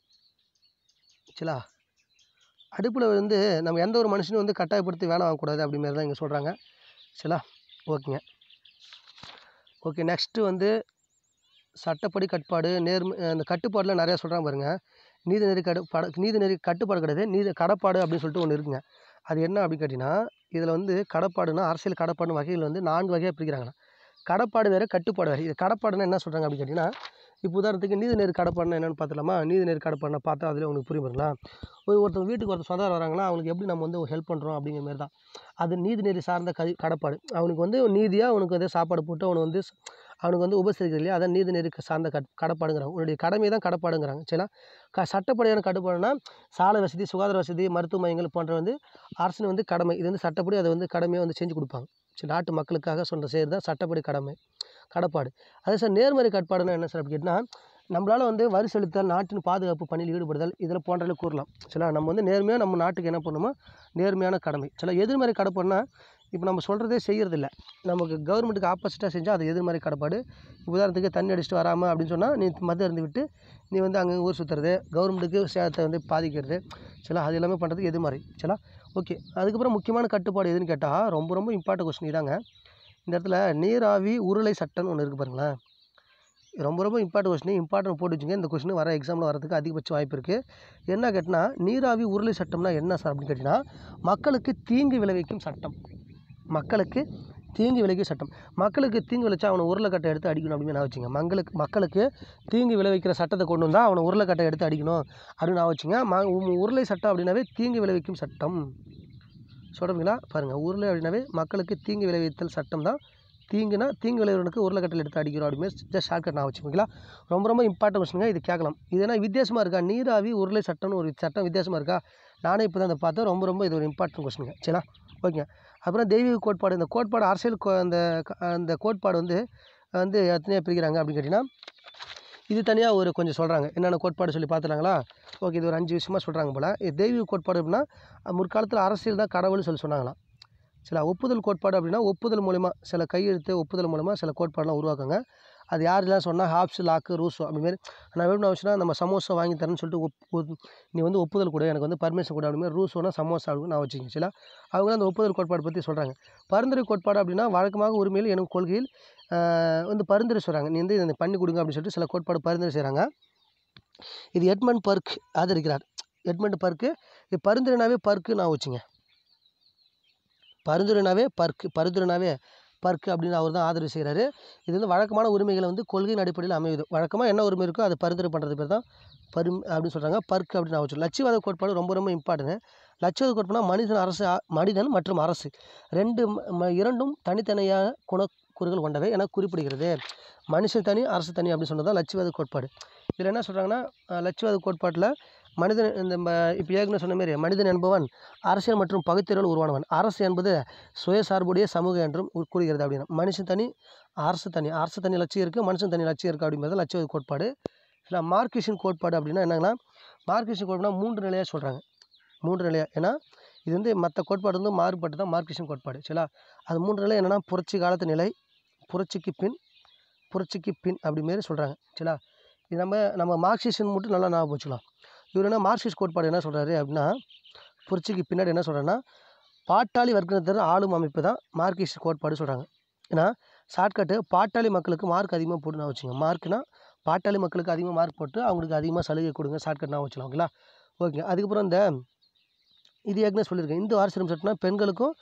சரிலா அடுப்பில் வந்து நம்ம எந்த ஒரு மனுஷனும் வந்து கட்டாயப்படுத்தி வேலை வாங்கக்கூடாது அப்படிமாரி தான் இங்கே சொல்கிறாங்க சரிங்களா ஓகேங்க ஓகே நெக்ஸ்ட்டு வந்து சட்டப்படி கட்டுப்பாடு நேர்ம அந்த கட்டுப்பாடெலாம் நிறையா சொல்கிறாங்க பாருங்கள் நீதிநெறி கட்டுப்பாடு நீதிநெறி கட்டுப்பாடு கிடையாது நீதி கடப்பாடு அப்படின்னு சொல்லிட்டு ஒன்று இருக்குங்க அது என்ன அப்படின்னு கேட்டிங்கன்னா இதில் வந்து கடப்பாடுனா அரசியல் கடப்பாடு வகைகள் வந்து நான்கு வகையாக பிரிக்கிறாங்கண்ணா கடப்பாடு வேறு கட்டுப்பாடு வேறு இது கடப்பாடுனா என்ன சொல்கிறாங்க அப்படின்னு கேட்டிங்கன்னா இப்போ உதாரணத்துக்கு நீதி கடை கடப்பான்னா என்னென்னு நேர் நீதிநெறி பண்ண பார்த்தா அதில் உங்களுக்கு புரியும் பண்ணலாம் ஒரு ஒருத்தவங்க வீட்டுக்கு ஒருத்தர் சொந்தம் வராங்கன்னா அவனுக்கு எப்படி நம்ம வந்து ஹெல்ப் பண்ணுறோம் அப்படிங்கிற மாதிரி தான் அது நீதி நெறி சார்ந்த கதி கடப்பாடு அவனுக்கு வந்து நீதியாக அவனுக்கு வந்து சாப்பாடு போட்டு அவனை வந்து அவனுக்கு வந்து உபசரிக்கிறது இல்லையா அதான் நெறி சார்ந்த கட் கடப்பாடுங்கிறாங்க உன்னுடைய கடமை தான் கடப்பாடுங்கிறாங்க சரிங்களா க சட்டப்படியான கடுப்பாடுனா சாலை வசதி சுகாதார வசதி மருத்துவ மையங்கள் போன்ற வந்து அரசின் வந்து கடமை இது வந்து சட்டப்படி அதை வந்து கடமையாக வந்து செஞ்சு கொடுப்பாங்க சரி நாட்டு மக்களுக்காக சொல்கிற செய்கிறது தான் சட்டப்படி கடமை கடப்பாடு அதே சார் நேர்மறை கடப்பாடுன்னா என்ன சார் அப்படி கேட்டால் நம்மளால் வந்து வரி செலுத்தல் நாட்டின் பாதுகாப்பு பணியில் ஈடுபடுதல் இதில் போன்றதில் கூறலாம் சில நம்ம வந்து நேர்மையாக நம்ம நாட்டுக்கு என்ன பண்ணணுமோ நேர்மையான கடமை சில எதிர்மறை கடப்பாடுனா இப்போ நம்ம சொல்கிறதே செய்கிறதில்ல நமக்கு கவர்மெண்ட்டுக்கு ஆப்போசிட்டாக செஞ்சால் அது எதிர்மறை கடப்பாடு உதாரணத்துக்கு தண்ணி அடிச்சுட்டு வராமல் அப்படின்னு சொன்னால் நீ மது இருந்து விட்டு நீ வந்து அங்கே ஊர் சுற்றுறது கவர்மெண்ட்டுக்கு சேதத்தை வந்து பாதிக்கிறது சில அது எல்லாமே பண்ணுறதுக்கு எதிர்மறை சில ஓகே அதுக்கப்புறம் முக்கியமான கட்டுப்பாடு எதுன்னு கேட்டால் ரொம்ப ரொம்ப இம்பார்ட்டன்ட் கொஸ்டின் இதாங்க இந்த இடத்துல நீராவி உருளை சட்டம்னு ஒன்று இருக்குது பாருங்களேன் ரொம்ப ரொம்ப இம்பார்ட்டன் கொஸ்டின் இம்பார்ட்டன் போட்டு வச்சுங்க இந்த கொஸ்டின் வர எக்ஸாமில் வரதுக்கு அதிகபட்ச வாய்ப்பு இருக்குது என்ன கேட்டால் நீராவி உருளை சட்டம்னா என்ன சார் அப்படின்னு கேட்டிங்கன்னா மக்களுக்கு தீங்கு விளைவிக்கும் சட்டம் மக்களுக்கு தீங்கு விளைவிக்கும் சட்டம் மக்களுக்கு தீங்கு விளைச்சா அவனை உருளைக்கட்டை எடுத்து அடிக்கணும் அப்படின்னு நான் வச்சுங்க மக்களுக்கு மக்களுக்கு தீங்கு விளைவிக்கிற சட்டத்தை கொண்டு வந்தால் அவனை உருளைக்கட்டை எடுத்து அடிக்கணும் அப்படின்னு நான் வச்சுங்க ம உருளை சட்டம் அப்படின்னாவே தீங்கு விளைவிக்கும் சட்டம் சொல்கிறீங்களா பாருங்கள் உருளை அப்படின்னாவே மக்களுக்கு தீங்கு விளைவித்தல் சட்டம் தான் தீங்குனா தீங்கு விளைவுகளுக்கு உருளைக்கட்டில் எடுத்து அடிக்கிறோம் அப்படின்னு ஜஸ்ட் ஷார்ட்கட் நான் வச்சுக்கோங்களா ரொம்ப ரொம்ப இம்பார்ட்டன் கொஸ்டினுங்க இது கேட்கலாம் இது என்ன வித்தியாசமாக இருக்கா நீராவி உருளை சட்டம்னு ஒரு சட்டம் வித்தியாசமாக இருக்கா நானே இப்போ தான் அதை பார்த்தேன் ரொம்ப ரொம்ப இது ஒரு இம்பார்ட்டன் கொஸ்டினுங்க சரிங்களா ஓகேங்க அப்புறம் தெய்வீக கோட்பாடு இந்த கோட்பாடு அரசியல் அந்த அந்த கோட்பாடு வந்து வந்து எத்தனையாக பிரிக்கிறாங்க அப்படின்னு கேட்டிங்கன்னா இது தனியாக ஒரு கொஞ்சம் சொல்கிறாங்க என்னென்ன கோட்பாடு சொல்லி பார்த்துறாங்களா ஓகே இது ஒரு அஞ்சு விஷயமா சொல்கிறாங்க போல் இது தெய்வீக கோட்பாடு அப்படின்னா முற்காலத்தில் அரசியல் தான் கடவுள்னு சொல்லி சொன்னாங்களாம் சில ஒப்புதல் கோட்பாடு அப்படின்னா ஒப்புதல் மூலிமா சில கையெழுத்து ஒப்புதல் மூலிமா சில கோட்பாடெலாம் உருவாக்குங்க அது யார் யாரெலாம் சொன்னால் ஹாப்ஸ் லாக்கு ரூஸோ அப்படிமாரி நான் வேணும் ஆச்சுன்னா நம்ம சமோசா வாங்கி தரேன்னு சொல்லிட்டு நீ வந்து ஒப்புதல் கூட எனக்கு வந்து பர்மிஷன் அப்படிமாரி ரூஸ் ரூஸோனா சமோசா அப்படி நான் வச்சுக்கேன் சில அவங்க அந்த ஒப்புதல் கோட்பாடு பற்றி சொல்கிறாங்க பரிந்துரை கோட்பாடு அப்படின்னா வழக்கமாக உரிமையில் எனக்கு கொள்கையில் வந்து பரிந்துரை சொல்கிறாங்க நீ வந்து இதை பண்ணி கொடுங்க அப்படின்னு சொல்லிட்டு சில கோட்பாடு பரிந்துரை செய்கிறாங்க இது எட்மண்ட் பர்க் ஆதரிக்கிறார் எட்மண்ட் பர்க்கு இது பரிந்துரைனாவே பர்க்கு நான் வச்சுங்க பரிந்துரைனாவே பர்க்கு பரிந்துரைனாவே பர்க்கு அப்படின்னு அவர் தான் ஆதரவு செய்கிறாரு இது வந்து வழக்கமான உரிமைகளை வந்து கொள்கையின் அடிப்படையில் அமையுது வழக்கமாக என்ன உரிமை இருக்கோ அதை பரிந்துரை பண்ணுறது பேர் தான் பரும் அப்படின்னு சொல்கிறாங்க பர்க்கு அப்படின்னு நான் வச்சு லட்சியவாத கோட்பாடு ரொம்ப ரொம்ப இம்பார்ட்டன்ட் லட்சியவாத கோட்பாடுனா மனிதன் அரசு மனிதன் மற்றும் அரசு ரெண்டு இரண்டும் தனித்தனியான குணக்கூறுகள் கொண்டவை என குறிப்பிடுகிறது மனுஷன் தனி அரசு தனி அப்படின்னு சொன்னதான் லட்சியவாத கோட்பாடு இதில் என்ன சொல்கிறாங்கன்னா லட்சியவாத கோட்பாட்டில் மனிதன் இந்த இப்போ ஏற்கனவே சொன்ன மாரி மனிதன் என்பவன் அரசியல் மற்றும் பகுத்தறிவில் உருவானவன் அரசு என்பது சுயசார்புடைய சமூகம் என்றும் கூறுகிறது அப்படின்னா மனுஷன் தனி அரசு தனி அரசு தனி லட்சியம் இருக்குது மனுஷன் தனி லட்சியம் இருக்குது அப்படிங்கிறது லட்சிய கோட்பாடு சில மார்க்கிஷன் கோட்பாடு அப்படின்னா என்னங்கன்னா மார்க்கிஷன் கோட்பாடு மூன்று நிலையாக சொல்கிறாங்க மூன்று நிலையாக ஏன்னா இது வந்து மற்ற கோட்பாடு வந்து மாறுபட்டு தான் மார்க்கிஷன் கோட்பாடு சில அது மூன்று நிலை என்னென்னா புரட்சி காலத்து நிலை புரட்சிக்கு பின் புரட்சிக்கு பின் அப்படிமாரி சொல்கிறாங்க சரிங்களா இது நம்ம நம்ம மார்க்சிஷன் மட்டும் நல்லா ஞாபகம் வச்சுக்கலாம் இவர் என்ன மார்க்சிஸ்ட் கோட்பாடு என்ன சொல்கிறாரு அப்படின்னா புரட்சிக்கு பின்னாடி என்ன சொல்கிறேன்னா பாட்டாளி வர்க்கத்தினர் ஆளும் அமைப்பு தான் மார்க்சிஸ்ட் கோட்பாடு சொல்கிறாங்க ஏன்னா ஷார்ட்கட்டு பாட்டாளி மக்களுக்கு மார்க் அதிகமாக போட்டுனா வச்சுங்க மார்க்னா பாட்டாளி மக்களுக்கு அதிகமாக மார்க் போட்டு அவங்களுக்கு அதிகமாக சலுகை கொடுங்க ஷார்ட்கட்னா வச்சுலாம் ஓகேங்களா ஓகே அதுக்கப்புறம் இந்த இது ஏற்கனவே சொல்லியிருக்கேன் இந்த ஆசிரம் சட்டம்னா பெண்களுக்கும்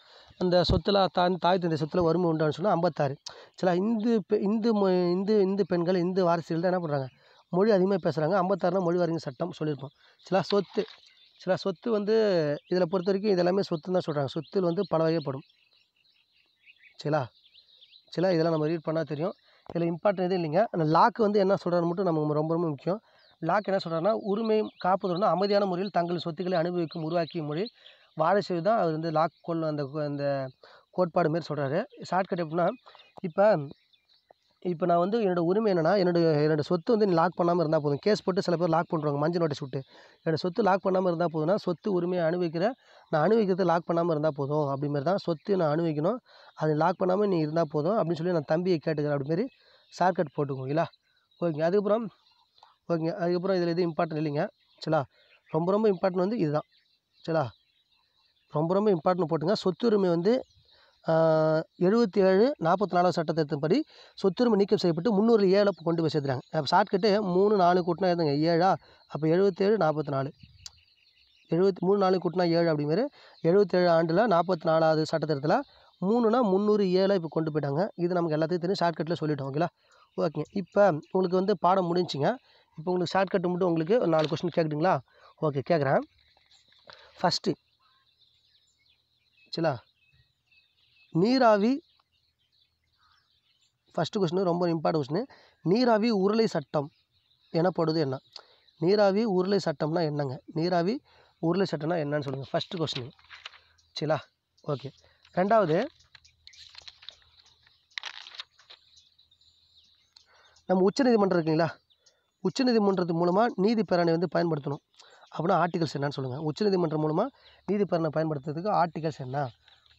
அந்த சொத்தில் தான் தாய் தந்தை சொத்தில் வறுமை உண்டான்னு சொன்னால் ஐம்பத்தாறு சில இந்து இந்து இந்து இந்து பெண்கள் இந்து வாரிசுகள் தான் என்ன பண்ணுறாங்க மொழி அதிகமாக பேசுகிறாங்க ஐம்பத்தாறுனா மொழிவாரியான சட்டம் சொல்லியிருப்போம் சில சொத்து சில சொத்து வந்து இதில் பொறுத்த வரைக்கும் இது எல்லாமே சொத்துன்னு தான் சொல்கிறாங்க சொத்தில் வந்து பல வகைப்படும் சிலா சில இதெல்லாம் நம்ம ரீட் பண்ணால் தெரியும் இதில் இம்பார்ட்டன் எதுவும் இல்லைங்க அந்த லாக்கு வந்து என்ன சொல்கிறாரு மட்டும் நமக்கு ரொம்ப ரொம்ப முக்கியம் லாக் என்ன சொல்கிறாருன்னா உரிமையும் காப்பதுடன் அமைதியான முறையில் தங்கள் சொத்துக்களை அனுபவிக்கும் உருவாக்கிய மொழி வாழை செய்து தான் அவர் வந்து லாக் கொள்ளும் அந்த அந்த கோட்பாடு மாரி சொல்கிறாரு ஷார்ட்கட் எப்படின்னா இப்போ இப்போ நான் வந்து என்னோடய உரிமை என்னென்னா என்னோடய என்னோடய சொத்து வந்து லாக் பண்ணாமல் இருந்தால் போதும் கேஸ் போட்டு சில பேர் லாக் பண்ணுறாங்க மஞ்சள் நோட்டீஸ் விட்டு என்னோடய சொத்து லாக் பண்ணாமல் இருந்தால் போதும்னா சொத்து உரிமையை அனுபவிக்கிற நான் அனுபவிக்கிறது லாக் பண்ணாமல் இருந்தால் போதும் அப்படிமாரி தான் சொத்து நான் அனுபவிக்கணும் அது லாக் பண்ணாமல் நீ இருந்தால் போதும் அப்படின்னு சொல்லி நான் தம்பியை கேட்டுக்கிறேன் அப்படிமாரி ஷார்ட்கட் போட்டுக்கோங்களா ஓகேங்க அதுக்கப்புறம் ஓகேங்க அதுக்கப்புறம் இதில் எதுவும் இம்பார்ட்டன்ட் இல்லைங்க சரிங்களா ரொம்ப ரொம்ப இம்பார்ட்டன்ட் வந்து இதுதான் சரிங்களா ரொம்ப ரொம்ப இம்பார்ட்டன்ட் போட்டுங்க சொத்துரிமை வந்து எழுபத்தி ஏழு நாற்பத்தி நாலாவது சட்டத்திட்டத்தின்படி சொத்துரிமை நீக்கம் செய்யப்பட்டு முந்நூறு ஏழை கொண்டு போய் சேர்த்துறாங்க அப்போ ஷார்ட்கட்டு மூணு நாலு கூட்டினா இருந்தாங்க ஏழா அப்போ எழுபத்தேழு நாற்பத்தி நாலு எழுபத்தி மூணு நாலு கூட்டினா ஏழு அப்படிங்கிற எழுபத்தேழு ஆண்டில் நாற்பத்தி நாலாவது சட்டத்திட்டத்தில் மூணுனா முந்நூறு ஏழை இப்போ கொண்டு போயிட்டாங்க இது நமக்கு எல்லாத்தையும் தெரியும் ஷார்ட்கட்டில் சொல்லிட்டோம் ஓகேங்களா ஓகேங்க இப்போ உங்களுக்கு வந்து பாடம் முடிஞ்சிங்க இப்போ உங்களுக்கு ஷார்ட்கட் மட்டும் உங்களுக்கு ஒரு நாலு கொஸ்டின் கேட்குறீங்களா ஓகே கேட்குறேன் ஃபஸ்ட்டு சரிங்களா நீராவி ஃபஸ்ட்டு கொஸ்டின் ரொம்ப இம்பார்ட்டன் கொஸ்டின் நீராவி உருளை சட்டம் எனப்படுது என்ன நீராவி உருளை சட்டம்னா என்னங்க நீராவி உருளை சட்டம்னா என்னன்னு சொல்லுங்கள் ஃபஸ்ட்டு கொஸ்டின் சரிங்களா ஓகே ரெண்டாவது நம்ம உச்சநீதிமன்றம் இருக்குங்களா உச்சநீதிமன்றத்து மூலமாக நீதி பேரணை வந்து பயன்படுத்தணும் அப்படின்னா ஆர்டிகல்ஸ் என்னன்னு சொல்லுங்கள் உச்சநீதிமன்றம் மூலமாக நீதி பேரணை பயன்படுத்துறதுக்கு ஆர்டிகல்ஸ் என்ன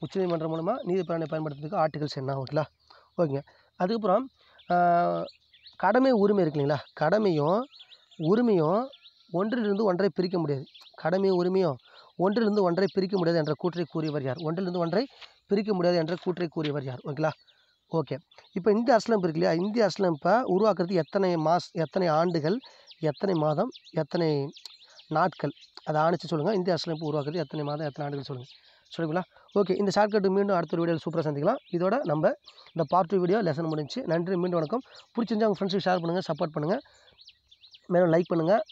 உச்சநீதிமன்றம் மூலமாக நீதிப்பிராணை பயன்படுத்துறதுக்கு ஆர்டிகல்ஸ் என்ன ஓகேங்களா ஓகேங்க அதுக்கப்புறம் கடமை உரிமை இருக்கு இல்லைங்களா கடமையும் உரிமையும் ஒன்றிலிருந்து ஒன்றை பிரிக்க முடியாது கடமையும் உரிமையும் ஒன்றிலிருந்து ஒன்றை பிரிக்க முடியாது என்ற கூற்றை கூறியவர் யார் ஒன்றிலிருந்து ஒன்றை பிரிக்க முடியாது என்ற கூற்றை கூறியவர் யார் ஓகேங்களா ஓகே இப்போ இந்திய அரசியலமைப்பு இருக்கு இல்லையா இந்திய அரசியலமைப்பை உருவாக்குறது எத்தனை மாஸ் எத்தனை ஆண்டுகள் எத்தனை மாதம் எத்தனை நாட்கள் அதை ஆணிச்சு சொல்லுங்கள் இந்திய அரசியலமைப்பு உருவாக்குறது எத்தனை மாதம் எத்தனை ஆண்டுகள் சொல்லுங்கள் சரிங்களா ஓகே இந்த கட்டு மீண்டும் அடுத்த ஒரு வீடியோவில் சூப்பராக சந்திக்கலாம் இதோட நம்ம இந்த பார்ட் டூ வீடியோ லெசன் முடிஞ்சு நன்றி மீண்டும் வணக்கம் பிடிச்சிருந்தா உங்கள் ஃப்ரெண்ட்ஸுக்கு ஷேர் பண்ணுங்கள் சப்போர்ட் பண்ணுங்கள் மேலும் லைக் பண்ணுங்கள்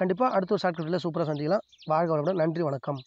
கண்டிப்பாக அடுத்த ஒரு ஷார்ட்கட்டில் சூப்பராக சந்திக்கலாம் வாழ்க வளமுடன் நன்றி வணக்கம்